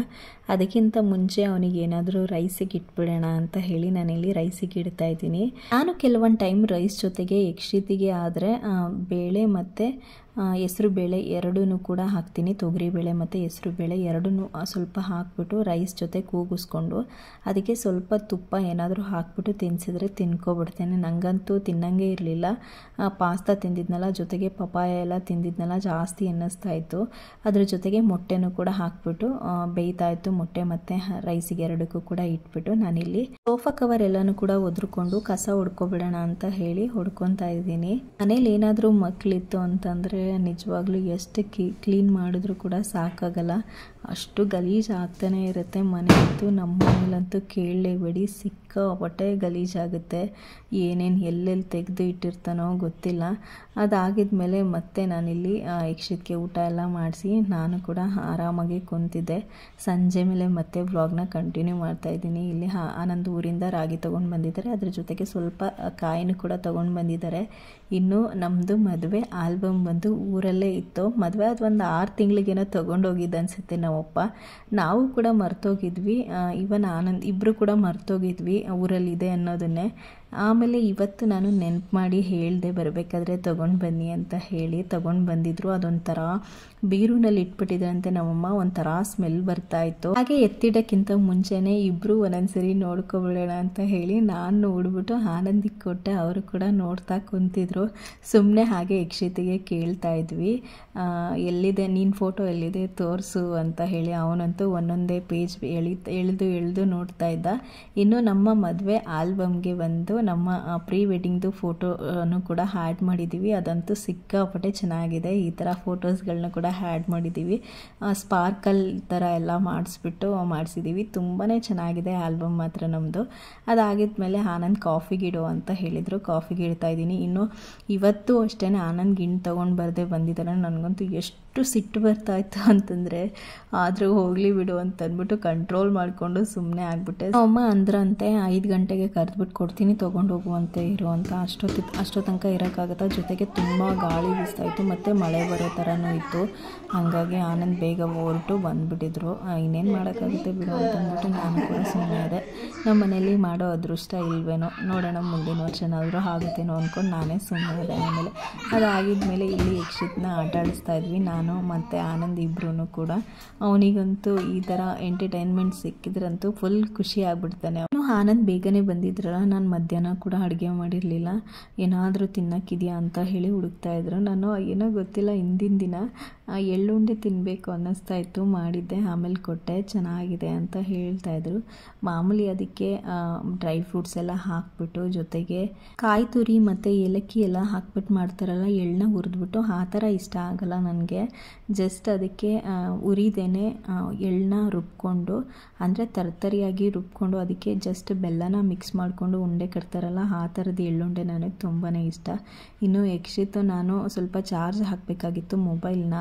ಅದಕ್ಕಿಂತ ಮುಂಚೆ ಅವನಿಗೆ ಏನಾದರೂ ರೈಸಿಗೆ ಇಟ್ಬಿಡೋಣ ಅಂತ ಹೇಳಿ ನಾನಿಲ್ಲಿ ರೈಸಿಗೆ ಇಡ್ತಾ ಇದ್ದೀನಿ ನಾನು ಕೆಲವೊಂದು ಟೈಮ್ ರೈಸ್ ಜೊತೆಗೆ ಯಕ್ಷಿತಿಗೆ ಆದರೆ ಬೇಳೆ ಮತ್ತು ಬೇಳೆ ಎರಡೂ ಕೂಡ ಹಾಕ್ತೀನಿ ತೊಗರಿಬೇಳೆ ಮತ್ತು ಬೇಳೆ ಎರಡೂ ಸ್ವಲ್ಪ ಹಾಕ್ಬಿಟ್ಟು ರೈಸ್ ಜೊತೆ ಕೂಗಿಸ್ಕೊಂಡು ಅದಕ್ಕೆ ಸ್ವಲ್ಪ ತುಪ್ಪ ಏನಾದರೂ ಹಾಕ್ಬಿಟ್ಟು ತಿನ್ನಿಸಿದ್ರೆ ತಿನ್ಕೊಬಿಡ್ತೇನೆ ನನಗಂತೂ ತಿನ್ನಂಗೆ ಇರಲಿಲ್ಲ ಪಾಸ್ತಾ ತಿಂದಿದ್ನಲ್ಲ ಜೊತೆಗೆ ಪಪಾಯ ಎಲ್ಲ ತಿಂದಿದ್ನಲ್ಲ ಜಾಸ್ತಿ ಎನ್ನಿಸ್ತಾ ಇತ್ತು ಅದ್ರ ಜೊತೆಗೆ ಮೊಟ್ಟೆನೂ ಕೂಡ ಹಾಕ್ಬಿಟ್ಟು ಬೇಯ್ತಾ ಇತ್ತು ಮೊಟ್ಟೆ ಮತ್ತು ರೈಸಿಗೆ ಎರಡಕ್ಕೂ ಕೂಡ ಇಟ್ಬಿಟ್ಟು ನಾನಿಲ್ಲಿ ಸೋಫಾ ಕವರ್ ಎಲ್ಲನೂ ಕೂಡ ಒದ್ರುಕೊಂಡು ಕಸ ಹೊಡ್ಕೊಬಿಡೋಣ ಅಂತ ಹೇಳಿ ಹೊಡ್ಕೊತಾ ಇದ್ದೀನಿ ಮನೇಲಿ ಏನಾದರೂ ಮಕ್ಕಳಿತ್ತು ಅಂತಂದರೆ ನಿಜವಾಗ್ಲೂ ಎಷ್ಟು ಕ್ಲೀನ್ ಮಾಡಿದ್ರು ಕೂಡ ಸಾಕಾಗಲ್ಲ ಅಷ್ಟು ಗಲೀಜು ಆಗ್ತಾನೆ ಇರುತ್ತೆ ಮನೆಯಂತೂ ನಮ್ಮ ಮನೇಲಂತೂ ಕೇಳಲೇಬೇಡಿ ಸಿಕ್ಕ ಗಲೀಜು ಗಲೀಜಾಗುತ್ತೆ ಏನೇನು ಎಲ್ಲೆಲ್ಲಿ ತೆಗೆದು ಇಟ್ಟಿರ್ತಾನೋ ಗೊತ್ತಿಲ್ಲ ಅದಾಗಿದ್ಮೇಲೆ ಮತ್ತೆ ನಾನಿಲ್ಲಿ ಯಕ್ಷಿತ್ಗೆ ಊಟ ಎಲ್ಲ ಮಾಡಿಸಿ ನಾನು ಕೂಡ ಆರಾಮಾಗಿ ಕುಂತಿದ್ದೆ ಸಂಜೆ ಮೇಲೆ ಮತ್ತೆ ವ್ಲಾಗ್ನ ಕಂಟಿನ್ಯೂ ಮಾಡ್ತಾಯಿದ್ದೀನಿ ಇಲ್ಲಿ ಹಾ ಆನಂದ್ ಊರಿಂದ ರಾಗಿ ತೊಗೊಂಡು ಬಂದಿದ್ದಾರೆ ಅದ್ರ ಜೊತೆಗೆ ಸ್ವಲ್ಪ ಕಾಯಿನೂ ಕೂಡ ತೊಗೊಂಡು ಬಂದಿದ್ದಾರೆ ಇನ್ನು ನಮ್ಮದು ಮದುವೆ ಆಲ್ಬಮ್ ಬಂದು ಊರಲ್ಲೇ ಇತ್ತು ಮದುವೆ ಅದು ಒಂದು ಆರು ತಿಂಗಳಿಗೇನೋ ತೊಗೊಂಡೋಗಿದ್ದು ಅನಿಸುತ್ತೆ ನಾವು ನಾವಪ್ಪ ನಾವು ಕೂಡ ಮರ್ತೋಗಿದ್ವಿ ಇವನ್ ಆನಂದ್ ಇಬ್ಬರು ಕೂಡ ಮರ್ತೋಗಿದ್ವಿ ಊರಲ್ಲಿದೆ ಅನ್ನೋದನ್ನೇ ಆಮೇಲೆ ಇವತ್ತು ನಾನು ನೆನಪು ಮಾಡಿ ಹೇಳಿದೆ ಬರಬೇಕಾದ್ರೆ ತೊಗೊಂಡು ಬನ್ನಿ ಅಂತ ಹೇಳಿ ತೊಗೊಂಡು ಬಂದಿದ್ರು ಅದೊಂಥರ ಬೀರೂನಲ್ಲಿ ಇಟ್ಬಿಟ್ಟಿದ್ರಂತೆ ನಮ್ಮಮ್ಮ ಒಂಥರ ಸ್ಮೆಲ್ ಬರ್ತಾ ಇತ್ತು ಹಾಗೆ ಎತ್ತಿಡಕ್ಕಿಂತ ಮುಂಚೆನೆ ಇಬ್ರು ಒಂದೊಂದ್ಸರಿ ನೋಡ್ಕೊಬಿಡೋಣ ಅಂತ ಹೇಳಿ ನಾನು ನೋಡ್ಬಿಟ್ಟು ಆನಂದಿಗೆ ಕೊಟ್ಟೆ ಅವರು ಕೂಡ ನೋಡ್ತಾ ಕುಂತಿದ್ರು ಸುಮ್ಮನೆ ಹಾಗೆ ಯಕ್ಷಿತಿಗೆ ಕೇಳ್ತಾ ಇದ್ವಿ ಎಲ್ಲಿದೆ ನೀನು ಫೋಟೋ ಎಲ್ಲಿದೆ ತೋರಿಸು ಅಂತ ಹೇಳಿ ಅವನಂತೂ ಒಂದೊಂದೇ ಪೇಜ್ ಎಳಿ ಎಳೆದು ಎಳೆದು ನೋಡ್ತಾ ಇದ್ದ ಇನ್ನು ನಮ್ಮ ಮದುವೆ ಆಲ್ಬಮ್ಗೆ ಬಂದು ನಮ್ಮ ಪ್ರೀ ವೆಡ್ಡಿಂಗ್ದು ಫೋಟೋನು ಕೂಡ ಹ್ಯಾಡ್ ಮಾಡಿದ್ದೀವಿ ಅದಂತೂ ಸಿಕ್ಕಾಪಟ್ಟೆ ಚೆನ್ನಾಗಿದೆ ಈ ಥರ ಫೋಟೋಸ್ಗಳನ್ನ ಕೂಡ ಹ್ಯಾಡ್ ಮಾಡಿದ್ದೀವಿ ಸ್ಪಾರ್ಕಲ್ ಥರ ಎಲ್ಲ ಮಾಡಿಸ್ಬಿಟ್ಟು ಮಾಡಿಸಿದ್ದೀವಿ ತುಂಬಾ ಚೆನ್ನಾಗಿದೆ ಆಲ್ಬಮ್ ಮಾತ್ರ ನಮ್ಮದು ಅದಾಗಿದ್ಮೇಲೆ ಮೇಲೆ ಆನಂದ್ ಕಾಫಿ ಗಿಡು ಅಂತ ಹೇಳಿದರು ಕಾಫಿ ಗಿಡ್ತಾ ಇದ್ದೀನಿ ಇನ್ನು ಇವತ್ತು ಅಷ್ಟೇ ಆನಂದ್ ಗಿಣ್ಣು ತೊಗೊಂಡು ಬರದೆ ಬಂದಿದ್ದಾನೆ ನನಗಂತೂ ಎಷ್ಟು ಅಷ್ಟು ಸಿಟ್ಟು ಬರ್ತಾಯಿತ್ತು ಅಂತಂದರೆ ಆದರೂ ಹೋಗಲಿ ಬಿಡು ಅಂತ ಅಂದ್ಬಿಟ್ಟು ಕಂಟ್ರೋಲ್ ಮಾಡಿಕೊಂಡು ಸುಮ್ಮನೆ ಆಗಿಬಿಟ್ಟೆ ಅಮ್ಮ ಅಂದ್ರಂತೆ ಐದು ಗಂಟೆಗೆ ಕರೆದ್ಬಿಟ್ಟು ಕೊಡ್ತೀನಿ ತೊಗೊಂಡು ಹೋಗುವಂತೆ ಇರುವಂಥ ಅಷ್ಟೊತ್ತಿ ಅಷ್ಟೋ ತನಕ ಇರೋಕ್ಕಾಗತ್ತಾ ಜೊತೆಗೆ ತುಂಬ ಗಾಳಿ ಬೀಸ್ತಾ ಇತ್ತು ಮತ್ತು ಮಳೆ ಬರೋ ಥರನೂ ಇತ್ತು ಹಾಗಾಗಿ ಆನಂದ್ ಬೇಗ ಹೊರಟು ಬಂದುಬಿಟ್ಟಿದ್ರು ಇನ್ನೇನು ಮಾಡೋಕ್ಕಾಗುತ್ತೆ ಬಿಡು ಅಂದ್ಬಿಟ್ಟು ನಾನು ಕೂಡ ಸುಮ್ಮನೆ ಇದೆ ನಮ್ಮ ಮನೇಲಿ ಮಾಡೋ ಅದೃಷ್ಟ ಇಲ್ವೇನೋ ನೋಡೋಣ ಮುಂದಿನ ವರ್ಷನಾದರೂ ಆಗುತ್ತೇನೋ ಅಂದ್ಕೊಂಡು ನಾನೇ ಸುಮ್ಮನೆ ಇದೆ ಆಮೇಲೆ ಅದಾಗಿದ್ಮೇಲೆ ಇಲ್ಲಿ ಯಕ್ಷಿತ್ನ ಆಟ ಆಡಿಸ್ತಾ ಇದ್ವಿ ನಾನು ನಾನು ಮತ್ತು ಆನಂದ್ ಇಬ್ಬರೂ ಕೂಡ ಅವನಿಗಂತೂ ಈ ಥರ ಎಂಟರ್ಟೈನ್ಮೆಂಟ್ ಸಿಕ್ಕಿದ್ರಂತೂ ಫುಲ್ ಖುಷಿ ಆಗ್ಬಿಡ್ತಾನೆ ಅವನು ಆನಂದ್ ಬೇಗನೆ ಬಂದಿದ್ರಲ್ಲ ನಾನು ಮಧ್ಯಾಹ್ನ ಕೂಡ ಅಡುಗೆ ಮಾಡಿರಲಿಲ್ಲ ಏನಾದರೂ ತಿನ್ನೋಕ್ಕಿದೆಯಾ ಅಂತ ಹೇಳಿ ಹುಡುಕ್ತಾ ಇದ್ರು ನಾನು ಏನೋ ಗೊತ್ತಿಲ್ಲ ಹಿಂದಿನ ದಿನ ಎಳ್ಳುಂಡೆ ತಿನ್ನಬೇಕು ಅನ್ನಿಸ್ತಾ ಇತ್ತು ಮಾಡಿದ್ದೆ ಆಮೇಲೆ ಕೊಟ್ಟೆ ಚೆನ್ನಾಗಿದೆ ಅಂತ ಹೇಳ್ತಾಯಿದ್ರು ಮಾಮೂಲಿ ಅದಕ್ಕೆ ಡ್ರೈ ಫ್ರೂಟ್ಸ್ ಎಲ್ಲ ಹಾಕ್ಬಿಟ್ಟು ಜೊತೆಗೆ ಕಾಯಿ ತುರಿ ಮತ್ತು ಏಲಕ್ಕಿ ಎಲ್ಲ ಹಾಕ್ಬಿಟ್ಟು ಮಾಡ್ತಾರಲ್ಲ ಎಳ್ಳನ್ನ ಹುರಿದ್ಬಿಟ್ಟು ಆ ಥರ ಇಷ್ಟ ಆಗಲ್ಲ ನನಗೆ ಜಸ್ಟ್ ಅದಕ್ಕೆ ಉರಿದೇನೆ ಎಳ್ಳನ್ನ ರುಬ್ಕೊಂಡು ಅಂದರೆ ತರ್ತರಿಯಾಗಿ ರುಬ್ಕೊಂಡು ಅದಕ್ಕೆ ಜಸ್ಟ್ ಬೆಲ್ಲನ ಮಿಕ್ಸ್ ಮಾಡಿಕೊಂಡು ಉಂಡೆ ಕಟ್ತಾರಲ್ಲ ಆ ಥರದ ಎಳ್ಳುಂಡೆ ನನಗೆ ತುಂಬಾ ಇಷ್ಟ ಇನ್ನು ಎಕ್ಸ್ಟ್ರಿತ್ತು ನಾನು ಸ್ವಲ್ಪ ಚಾರ್ಜ್ ಹಾಕಬೇಕಾಗಿತ್ತು ಮೊಬೈಲ್ನ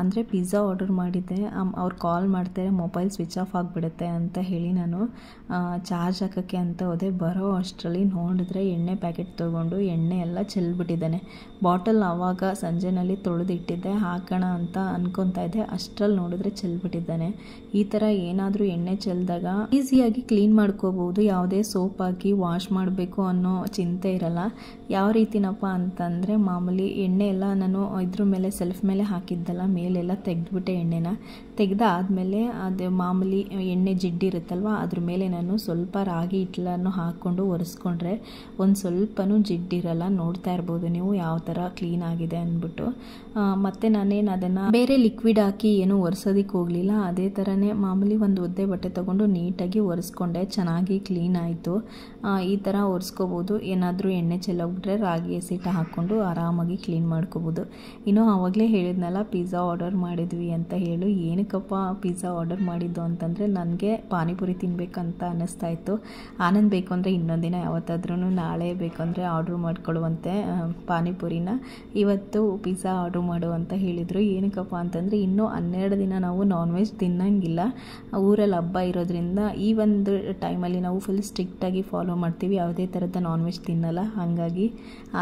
ಅಂದರೆ ಪಿಜ್ಜಾ ಆರ್ಡರ್ ಮಾಡಿದ್ದೆ ಅವ್ರು ಕಾಲ್ ಮಾಡ್ತಾರೆ ಮೊಬೈಲ್ ಸ್ವಿಚ್ ಆಫ್ ಆಗಿಬಿಡುತ್ತೆ ಅಂತ ಹೇಳಿ ನಾನು ಚಾರ್ಜ್ ಹಾಕೋಕ್ಕೆ ಅಂತ ಹೋದೆ ಬರೋ ಅಷ್ಟರಲ್ಲಿ ನೋಡಿದ್ರೆ ಎಣ್ಣೆ ಪ್ಯಾಕೆಟ್ ತೊಗೊಂಡು ಎಣ್ಣೆ ಎಲ್ಲ ಚೆಲ್ಬಿಟ್ಟಿದ್ದಾನೆ ಬಾಟಲ್ ಆವಾಗ ಸಂಜೆನಲ್ಲಿ ತೊಳೆದಿಟ್ಟಿದ್ದೆ ಹಾಕೋಣ ಅಂತ ಅನ್ಕೊತಾ ಇದ್ದೆ ಅಷ್ಟರಲ್ಲಿ ನೋಡಿದ್ರೆ ಚೆಲ್ಬಿಟ್ಟಿದ್ದಾನೆ ಈ ಥರ ಏನಾದರೂ ಎಣ್ಣೆ ಚೆಲ್ದಾಗ ಈಸಿಯಾಗಿ ಕ್ಲೀನ್ ಮಾಡ್ಕೋಬಹುದು ಯಾವುದೇ ಸೋಪ್ ಹಾಕಿ ವಾಶ್ ಮಾಡಬೇಕು ಅನ್ನೋ ಚಿಂತೆ ಇರಲ್ಲ ಯಾವ ರೀತಿನಪ್ಪ ಅಂತಂದರೆ ಮಾಮೂಲಿ ಎಣ್ಣೆ ಎಲ್ಲ ನಾನು ಇದ್ರ ಮೇಲೆ ಸೆಲ್ಫ್ ಮೇಲೆ ಹಾಕಿದ್ದಲ್ಲ ಮೇಲೆಲ್ಲ ತೆಗೆದ್ಬಿಟ್ಟೆ ಎಣ್ಣೆನ ತೆಗೆದಾದಮೇಲೆ ಅದು ಮಾಮೂಲಿ ಎಣ್ಣೆ ಜಿಡ್ಡು ಇರುತ್ತಲ್ವ ಅದ್ರ ಮೇಲೆ ನಾನು ಸ್ವಲ್ಪ ರಾಗಿ ಹಿಟ್ಲನ್ನು ಹಾಕ್ಕೊಂಡು ಒರೆಸ್ಕೊಂಡ್ರೆ ಒಂದು ಸ್ವಲ್ಪನೂ ಜಿಡ್ಡಿರಲ್ಲ ನೋಡ್ತಾ ಇರ್ಬೋದು ನೀವು ಯಾವ ಥರ ಕ್ಲೀನ್ ಆಗಿದೆ ಅಂದ್ಬಿಟ್ಟು ಮತ್ತು ನಾನೇನು ಅದನ್ನು ಬೇರೆ ಲಿಕ್ವಿಡ್ ಹಾಕಿ ಏನು ಒರೆಸೋದಕ್ಕೆ ಹೋಗಲಿಲ್ಲ ಅದೇ ಥರನೇ ಮಾಮೂಲಿ ಒಂದು ಒದ್ದೆ ಬಟ್ಟೆ ತೊಗೊಂಡು ನೀಟಾಗಿ ಒರೆಸ್ಕೊಂಡೆ ಚೆನ್ನಾಗಿ ಕ್ಲೀನ್ ಆಯಿತು ಈ ಥರ ಒರೆಸ್ಕೋಬೋದು ಏನಾದರೂ ಎಣ್ಣೆ ಚೆಲ್ಲೋಗ್ಬಿಟ್ರೆ ರಾಗಿ ಎಸಿಟ ಹಾಕ್ಕೊಂಡು ಆರಾಮಾಗಿ ಕ್ಲೀನ್ ಮಾಡ್ಕೋಬೋದು ಇನ್ನು ಆವಾಗಲೇ ಹೇಳಿದ್ನಲ್ಲ ಪಿಜ್ಜಾ ಆರ್ಡರ್ ಮಾಡಿದ್ವಿ ಅಂತ ಹೇಳು ಏನು ಏನಕ್ಕಪ್ಪ ಪಿಜ್ಜಾ ಆರ್ಡರ್ ಮಾಡಿದ್ದು ಅಂತಂದರೆ ನನಗೆ ಪಾನಿಪುರಿ ತಿನ್ನಬೇಕಂತ ಅನ್ನಿಸ್ತಾ ಇತ್ತು ಆನಂದ್ ಬೇಕು ಅಂದರೆ ಇನ್ನೊಂದಿನ ಯಾವತ್ತಾದ್ರೂ ನಾಳೆ ಬೇಕಂದರೆ ಆರ್ಡ್ರ್ ಮಾಡ್ಕೊಳ್ಳುವಂತೆ ಪಾನಿಪುರಿನ ಇವತ್ತು ಪಿಜ್ಜಾ ಆರ್ಡ್ರ್ ಮಾಡು ಅಂತ ಹೇಳಿದರು ಏನಕ್ಕಪ್ಪ ಅಂತಂದರೆ ಇನ್ನೂ ಹನ್ನೆರಡು ದಿನ ನಾವು ನಾನ್ ವೆಜ್ ತಿನ್ನಂಗಿಲ್ಲ ಊರಲ್ಲಿ ಹಬ್ಬ ಇರೋದ್ರಿಂದ ಈ ಒಂದು ಟೈಮಲ್ಲಿ ನಾವು ಫುಲ್ ಸ್ಟ್ರಿಕ್ಟಾಗಿ ಫಾಲೋ ಮಾಡ್ತೀವಿ ಯಾವುದೇ ಥರದ ನಾನ್ ವೆಜ್ ತಿನ್ನಲ್ಲ ಹಾಗಾಗಿ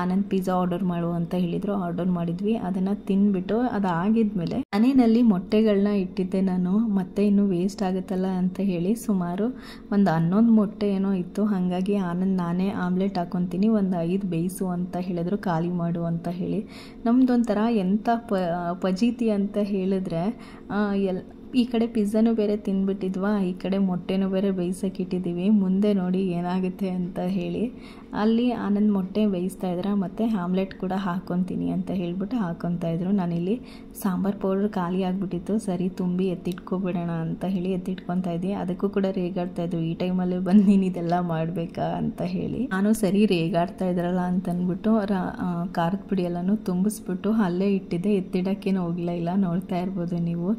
ಆನಂದ್ ಪಿಜ್ಜಾ ಆರ್ಡರ್ ಮಾಡು ಅಂತ ಹೇಳಿದರು ಆರ್ಡರ್ ಮಾಡಿದ್ವಿ ಅದನ್ನು ತಿನ್ಬಿಟ್ಟು ಅದು ಆಗಿದ್ಮೇಲೆ ಮನೆಯಲ್ಲಿ ಮೊಟ್ಟೆಗಳನ್ನ ಇಟ್ಟು ಇಟ್ಟಿದ್ದೆ ನಾನು ಮತ್ತೆ ಇನ್ನು ವೇಸ್ಟ್ ಆಗುತ್ತಲ್ಲ ಅಂತ ಹೇಳಿ ಸುಮಾರು ಒಂದು ಹನ್ನೊಂದು ಮೊಟ್ಟೆ ಏನೋ ಇತ್ತು ಹಾಗಾಗಿ ಆನಂದ್ ನಾನೇ ಆಮ್ಲೆಟ್ ಹಾಕೊತೀನಿ ಒಂದು ಐದು ಬೇಯಿಸು ಅಂತ ಹೇಳಿದ್ರು ಖಾಲಿ ಮಾಡು ಅಂತ ಹೇಳಿ ನಮ್ಮದೊಂಥರ ಎಂಥ ಪ ಪಜೀತಿ ಅಂತ ಹೇಳಿದ್ರೆ ಎಲ್ ಈ ಕಡೆ ಪಿಜ್ಜಾನೂ ಬೇರೆ ತಿಂದ್ಬಿಟ್ಟಿದ್ವಾ ಈ ಕಡೆ ಮೊಟ್ಟೆನೂ ಬೇರೆ ಬೇಯಿಸೋಕೆ ಇಟ್ಟಿದ್ದೀವಿ ಮುಂದೆ ನೋಡಿ ಏನಾಗುತ್ತೆ ಅಂತ ಹೇಳಿ ಅಲ್ಲಿ ಆನಂದ್ ಮೊಟ್ಟೆ ಬೇಯಿಸ್ತಾ ಇದ್ರ ಮತ್ತು ಆಮ್ಲೆಟ್ ಕೂಡ ಹಾಕ್ಕೊತೀನಿ ಅಂತ ಹೇಳ್ಬಿಟ್ಟು ಹಾಕ್ಕೊತಾ ಇದ್ರು ನಾನಿಲ್ಲಿ ಸಾಂಬಾರು ಪೌಡ್ರ್ ಖಾಲಿ ಆಗಿಬಿಟ್ಟಿತ್ತು ಸರಿ ತುಂಬಿ ಎತ್ತಿಟ್ಕೊಬಿಡೋಣ ಅಂತ ಹೇಳಿ ಎತ್ತಿಟ್ಕೊತಾ ಇದ್ದೀನಿ ಅದಕ್ಕೂ ಕೂಡ ರೇಗಾಡ್ತಾ ಇದ್ರು ಈ ಟೈಮಲ್ಲಿ ಬಂದು ನೀನು ಇದೆಲ್ಲ ಮಾಡಬೇಕಾ ಅಂತ ಹೇಳಿ ನಾನು ಸರಿ ರೇಗಾಡ್ತಾ ಇದ್ರಲ್ಲ ಅಂತ ಅಂದ್ಬಿಟ್ಟು ಖಾರದ ಪುಡಿ ಎಲ್ಲನೂ ತುಂಬಿಸ್ಬಿಟ್ಟು ಅಲ್ಲೇ ಇಟ್ಟಿದ್ದೆ ಎತ್ತಿಡೋಕ್ಕೇನು ಹೋಗಿಲ್ಲ ಇಲ್ಲ ನೋಡ್ತಾ ಇರ್ಬೋದು ನೀವು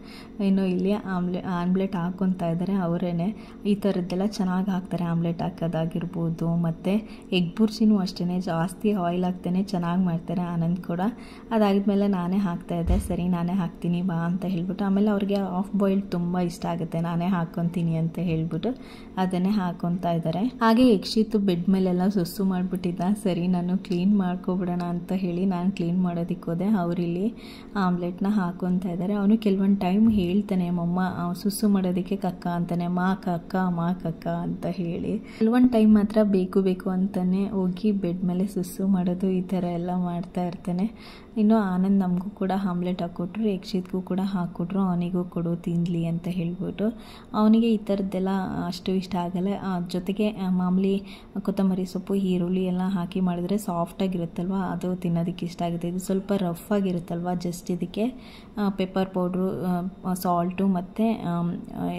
ಇನ್ನು ಇಲ್ಲಿ ಆಮ್ಲೆ ಆಮ್ಲೆಟ್ ಹಾಕೊತಾ ಇದ್ದಾರೆ ಅವರೇನೆ ಈ ಥರದ್ದೆಲ್ಲ ಚೆನ್ನಾಗಿ ಹಾಕ್ತಾರೆ ಆಮ್ಲೆಟ್ ಹಾಕೋದಾಗಿರ್ಬೋದು ಮತ್ತು ಎಗ್ ಬುರ್ಜಿನೂ ಅಷ್ಟೇ ಜಾಸ್ತಿ ಆಯಿಲ್ ಹಾಕ್ತೇನೆ ಚೆನ್ನಾಗಿ ಮಾಡ್ತಾರೆ ಆನಂದ್ ಕೂಡ ಅದಾದಮೇಲೆ ನಾನೇ ಹಾಕ್ತಾ ಇದ್ದೆ ಸರಿ ನಾನೇ ಹಾಕ್ತೀನಿ ಬಾ ಅಂತ ಹೇಳ್ಬಿಟ್ಟು ಆಮೇಲೆ ಅವ್ರಿಗೆ ಆಫ್ ಬಾಯ್ಲ್ಡ್ ತುಂಬ ಇಷ್ಟ ಆಗುತ್ತೆ ನಾನೇ ಹಾಕೊತೀನಿ ಅಂತ ಹೇಳ್ಬಿಟ್ಟು ಅದನ್ನೇ ಹಾಕೊತ ಇದ್ದಾರೆ ಹಾಗೆ ಯಕ್ಷಿತ್ತು ಬೆಡ್ ಮೇಲೆಲ್ಲ ಸುಸ್ಸು ಮಾಡಿಬಿಟ್ಟಿದ್ದ ಸರಿ ನಾನು ಕ್ಲೀನ್ ಮಾಡ್ಕೊಬಿಡೋಣ ಅಂತ ಹೇಳಿ ನಾನು ಕ್ಲೀನ್ ಮಾಡೋದಕ್ಕೆ ಹೋದೆ ಅವರಿಲ್ಲಿ ಆಮ್ಲೆಟ್ನ ಹಾಕೊತ ಇದ್ದಾರೆ ಅವನು ಕೆಲವೊಂದು ಟೈಮ್ ಹೇಳ್ತಾನೆ ಮಮ್ಮ ಸುಸ್ಸು ಮಾಡೋದಕ್ಕೆ ಕಕ್ಕ ಅಂತಾನೆ ಮಾ ಕಕ್ಕ ಮಾ ಕಕ್ಕ ಅಂತ ಹೇಳಿ ಕೆಲವೊಂದು ಟೈಮ್ ಮಾತ್ರ ಬೇಕು ಬೇಕು ಅಂತ ಹೋಗಿ ಬೆಡ್ ಮೇಲೆ ಸುಸ್ಸು ಮಾಡೋದು ಈ ಥರ ಎಲ್ಲ ಮಾಡ್ತಾ ಇರ್ತಾನೆ ಇನ್ನು ಆನಂದ್ ನಮಗೂ ಕೂಡ ಆಮ್ಲೆಟ್ ಹಾಕ್ಕೊಟ್ರು ಯಕ್ಷಿತ್ಗೂ ಕೂಡ ಹಾಕ್ಕೊಟ್ರು ಅವನಿಗೂ ಕೊಡು ತಿನ್ಲಿ ಅಂತ ಹೇಳ್ಬಿಟ್ಟು ಅವನಿಗೆ ಈ ಥರದ್ದೆಲ್ಲ ಅಷ್ಟು ಇಷ್ಟ ಆಗಲ್ಲ ಜೊತೆಗೆ ಮಾಮೂಲಿ ಕೊತ್ತಂಬರಿ ಸೊಪ್ಪು ಈರುಳ್ಳಿ ಎಲ್ಲ ಹಾಕಿ ಮಾಡಿದ್ರೆ ಸಾಫ್ಟಾಗಿರುತ್ತಲ್ವ ಅದು ತಿನ್ನೋದಕ್ಕೆ ಇಷ್ಟ ಆಗುತ್ತೆ ಇದು ಸ್ವಲ್ಪ ರಫ್ ಆಗಿರುತ್ತಲ್ವ ಜಸ್ಟ್ ಇದಕ್ಕೆ ಪೆಪ್ಪರ್ ಪೌಡ್ರು ಸಾಲ್ಟು ಮತ್ತು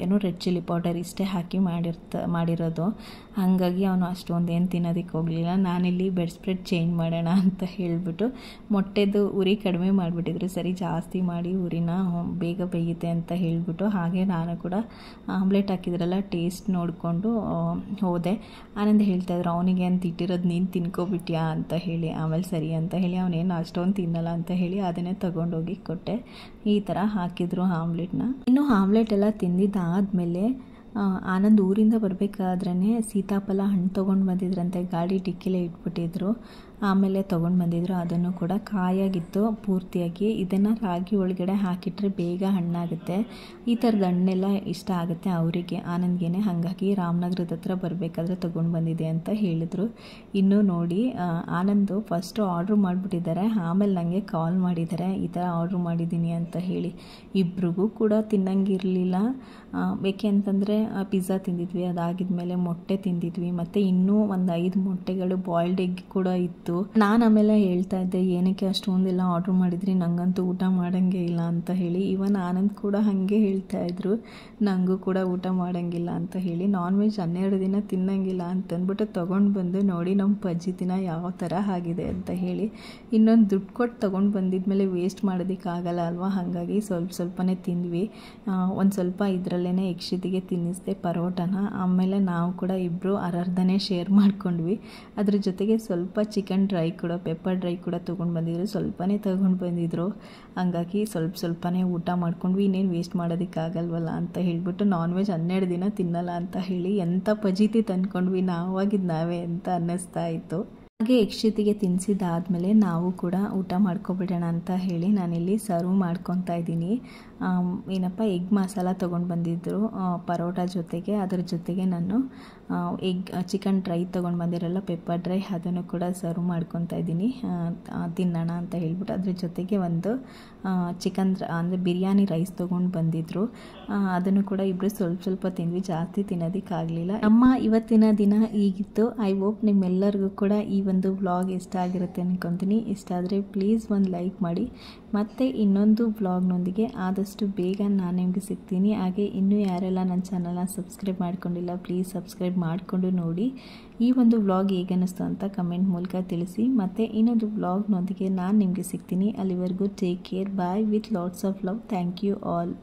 ಏನು ರೆಡ್ ಚಿಲ್ಲಿ ಪೌಡರ್ ಇಷ್ಟೇ ಹಾಕಿ ಮಾಡಿರ್ತ ಮಾಡಿರೋದು ಹಾಗಾಗಿ ಅವನು ಅಷ್ಟೊಂದು ಏನು ತಿನ್ನೋದಕ್ಕೆ ಹೋಗಲಿಲ್ಲ ನಾನಿಲ್ಲಿ ಬೆಡ್ ಸ್ಪ್ರೆಡ್ ಚೇಂಜ್ ಮಾಡೋಣ ಅಂತ ಹೇಳಿಬಿಟ್ಟು ಮೊಟ್ಟೆದು ಉರಿ ಕಡಿಮೆ ಮಾಡಿಬಿಟ್ಟಿದ್ರು ಸರಿ ಜಾಸ್ತಿ ಮಾಡಿ ಉರಿನ ಬೇಗ ಬೇಯುತ್ತೆ ಅಂತ ಹೇಳಿಬಿಟ್ಟು ಹಾಗೆ ನಾನು ಕೂಡ ಆಮ್ಲೆಟ್ ಹಾಕಿದ್ರಲ್ಲ ಟೇಸ್ಟ್ ನೋಡಿಕೊಂಡು ಹೋದೆ ಆನಂದ ಹೇಳ್ತಾಯಿದ್ರು ಅವನಿಗೆ ಅಂತ ಇಟ್ಟಿರೋದು ನೀನು ತಿನ್ಕೊಬಿಟ್ಯಾ ಅಂತ ಹೇಳಿ ಆಮೇಲೆ ಸರಿ ಅಂತ ಹೇಳಿ ಅವನೇನು ಅಷ್ಟೊಂದು ತಿನ್ನಲ್ಲ ಅಂತ ಹೇಳಿ ಅದನ್ನೇ ತೊಗೊಂಡೋಗಿ ಕೊಟ್ಟೆ ಈ ಥರ ಹಾಕಿದ್ರು ಆಮ್ಲೆಟ್ನ ಇನ್ನು ಆಮ್ಲೆಟ್ ಎಲ್ಲ ತಿಂದಿದ್ದಾದಮೇಲೆ ಆನಂದ್ ಊರಿಂದ ಬರಬೇಕಾದ್ರೆ ಸೀತಾಫಲ ಹಣ್ಣು ತೊಗೊಂಡು ಬಂದಿದ್ರಂತೆ ಗಾಡಿ ಡಿಕ್ಕಿಲೇ ಇಟ್ಬಿಟ್ಟಿದ್ರು ಆಮೇಲೆ ತೊಗೊಂಡು ಬಂದಿದ್ರು ಅದನ್ನು ಕೂಡ ಕಾಯಾಗಿತ್ತು ಪೂರ್ತಿಯಾಗಿ ಇದನ್ನು ರಾಗಿ ಒಳಗಡೆ ಹಾಕಿಟ್ರೆ ಬೇಗ ಹಣ್ಣಾಗುತ್ತೆ ಈ ಥರದ ಹಣ್ಣೆಲ್ಲ ಇಷ್ಟ ಆಗುತ್ತೆ ಅವರಿಗೆ ಆನಂದ್ಗೆ ಹಾಗಾಗಿ ರಾಮನಗರದ ಹತ್ರ ಬರಬೇಕಾದ್ರೆ ತೊಗೊಂಡು ಬಂದಿದೆ ಅಂತ ಹೇಳಿದರು ಇನ್ನೂ ನೋಡಿ ಆನಂದು ಫಸ್ಟು ಆರ್ಡ್ರ್ ಮಾಡಿಬಿಟ್ಟಿದ್ದಾರೆ ಆಮೇಲೆ ನನಗೆ ಕಾಲ್ ಮಾಡಿದ್ದಾರೆ ಈ ಥರ ಆರ್ಡ್ರ್ ಮಾಡಿದ್ದೀನಿ ಅಂತ ಹೇಳಿ ಇಬ್ರಿಗೂ ಕೂಡ ತಿನ್ನಂಗಿರಲಿಲ್ಲ ಏಕೆ ಅಂತಂದರೆ ಪಿಜ್ಜಾ ತಿಂದಿದ್ವಿ ಅದಾಗಿದ್ಮೇಲೆ ಮೊಟ್ಟೆ ತಿಂದಿದ್ವಿ ಮತ್ತು ಇನ್ನೂ ಒಂದು ಐದು ಮೊಟ್ಟೆಗಳು ಬಾಯ್ಲ್ಡ್ ಎಗ್ ಕೂಡ ಇತ್ತು ನಾನು ಆಮೇಲೆ ಹೇಳ್ತಾ ಇದ್ದೆ ಏನಕ್ಕೆ ಅಷ್ಟೊಂದೆಲ್ಲ ಆರ್ಡ್ರ್ ಮಾಡಿದ್ರಿ ನಂಗಂತೂ ಊಟ ಮಾಡೋಂಗೆ ಇಲ್ಲ ಅಂತ ಹೇಳಿ ಇವನ್ ಆನಂದ್ ಕೂಡ ಹಾಗೆ ಹೇಳ್ತಾ ಇದ್ರು ನನಗೂ ಕೂಡ ಊಟ ಮಾಡೋಂಗಿಲ್ಲ ಅಂತ ಹೇಳಿ ನಾನ್ ವೆಜ್ ಹನ್ನೆರಡು ದಿನ ತಿನ್ನಂಗಿಲ್ಲ ಅಂತಂದ್ಬಿಟ್ಟು ತೊಗೊಂಡು ಬಂದು ನೋಡಿ ನಮ್ಮ ಪಜ್ಜಿ ದಿನ ಯಾವ ಥರ ಆಗಿದೆ ಅಂತ ಹೇಳಿ ಇನ್ನೊಂದು ದುಡ್ಡು ಕೊಟ್ಟು ತೊಗೊಂಡು ಬಂದಿದ್ಮೇಲೆ ವೇಸ್ಟ್ ಆಗಲ್ಲ ಅಲ್ವಾ ಹಾಗಾಗಿ ಸ್ವಲ್ಪ ಸ್ವಲ್ಪನೇ ತಿಂದ್ವಿ ಒಂದು ಸ್ವಲ್ಪ ಇದರಲ್ಲೇ ಯಕ್ಷಿತಿಗೆ ತಿನ್ನಿಸಿದೆ ಪರೋಟನ ಆಮೇಲೆ ನಾವು ಕೂಡ ಇಬ್ಬರು ಅರ್ಧನೇ ಶೇರ್ ಮಾಡ್ಕೊಂಡ್ವಿ ಅದ್ರ ಜೊತೆಗೆ ಸ್ವಲ್ಪ ಚಿಕನ್ ಚಿಕನ್ ಡ್ರೈ ಕೂಡ ಪೆಪ್ಪರ್ ಡ್ರೈ ಕೂಡ ತೊಗೊಂಡು ಬಂದಿದ್ರು ಸ್ವಲ್ಪನೇ ತಗೊಂಡು ಬಂದಿದ್ರು ಹಂಗಾಗಿ ಸ್ವಲ್ಪ ಸ್ವಲ್ಪನೇ ಊಟ ಮಾಡ್ಕೊಂಡ್ವಿ ಇನ್ನೇನು ವೇಸ್ಟ್ ಮಾಡೋದಕ್ಕಾಗಲ್ವಲ್ಲ ಅಂತ ಹೇಳಿಬಿಟ್ಟು ನಾನ್ ವೆಜ್ ಹನ್ನೆರಡು ದಿನ ತಿನ್ನಲ್ಲ ಅಂತ ಹೇಳಿ ಎಂಥ ಪಜೀತಿ ತಂದ್ಕೊಂಡ್ವಿ ನಾವಾಗಿದ್ದು ನಾವೇ ಅಂತ ಅನ್ನಿಸ್ತಾ ಇತ್ತು ಹಾಗೆ ಯಕ್ಷಿತಿಗೆ ತಿನ್ನಿಸಿದಾದಮೇಲೆ ನಾವು ಕೂಡ ಊಟ ಮಾಡ್ಕೊಬಿಡೋಣ ಅಂತ ಹೇಳಿ ನಾನಿಲ್ಲಿ ಸರ್ವ್ ಮಾಡ್ಕೊತಾ ಇದ್ದೀನಿ ಏನಪ್ಪ ಎಗ್ ಮಸಾಲ ತೊಗೊಂಡು ಬಂದಿದ್ದರು ಪರೋಟ ಜೊತೆಗೆ ಅದರ ಜೊತೆಗೆ ನಾನು ಎಗ್ ಚಿಕನ್ ಡ್ರೈ ತೊಗೊಂಡು ಬಂದಿರಲ್ಲ ಪೆಪ್ಪರ್ ಡ್ರೈ ಅದನ್ನು ಕೂಡ ಸರ್ವ್ ಮಾಡ್ಕೊತಾ ಇದ್ದೀನಿ ತಿನ್ನೋಣ ಅಂತ ಹೇಳ್ಬಿಟ್ಟು ಅದ್ರ ಜೊತೆಗೆ ಒಂದು ಚಿಕನ್ ಅಂದರೆ ಬಿರಿಯಾನಿ ರೈಸ್ ತೊಗೊಂಡು ಬಂದಿದ್ರು ಅದನ್ನು ಕೂಡ ಇಬ್ಬರು ಸ್ವಲ್ಪ ಸ್ವಲ್ಪ ತಿಂದ್ವಿ ಜಾಸ್ತಿ ತಿನ್ನೋದಕ್ಕಾಗಲಿಲ್ಲ ನಮ್ಮ ಇವತ್ತಿನ ದಿನ ಈಗಿತ್ತು ಐ ಹೋಪ್ ನಿಮ್ಮೆಲ್ಲರಿಗೂ ಕೂಡ ಈ ಒಂದು ವ್ಲಾಗ್ ಇಷ್ಟ ಆಗಿರುತ್ತೆ ಅನ್ಕೊತೀನಿ ಇಷ್ಟ ಆದರೆ ಪ್ಲೀಸ್ ಒಂದು ಲೈಕ್ ಮಾಡಿ ಮತ್ತೆ ಇನ್ನೊಂದು ವ್ಲಾಗ್ನೊಂದಿಗೆ ಆದಷ್ಟು ಬೇಗ ನಾನು ನಿಮಗೆ ಸಿಗ್ತೀನಿ ಹಾಗೆ ಇನ್ನೂ ಯಾರೆಲ್ಲ ನನ್ನ ಚಾನಲ್ನ ಸಬ್ಸ್ಕ್ರೈಬ್ ಮಾಡ್ಕೊಂಡಿಲ್ಲ ಪ್ಲೀಸ್ ಸಬ್ಸ್ಕ್ರೈಬ್ ಮಾಡಿಕೊಂಡು ನೋಡಿ ಈ ಒಂದು ವ್ಲಾಗ್ ಹೇಗನ್ನಿಸ್ತು ಅಂತ ಕಮೆಂಟ್ ಮೂಲಕ ತಿಳಿಸಿ ಮತ್ತು ಇನ್ನೊಂದು ವ್ಲಾಗ್ನೊಂದಿಗೆ ನಾನು ನಿಮಗೆ ಸಿಗ್ತೀನಿ ಅಲ್ಲಿವರೆಗೂ take care bye with lots of love thank you all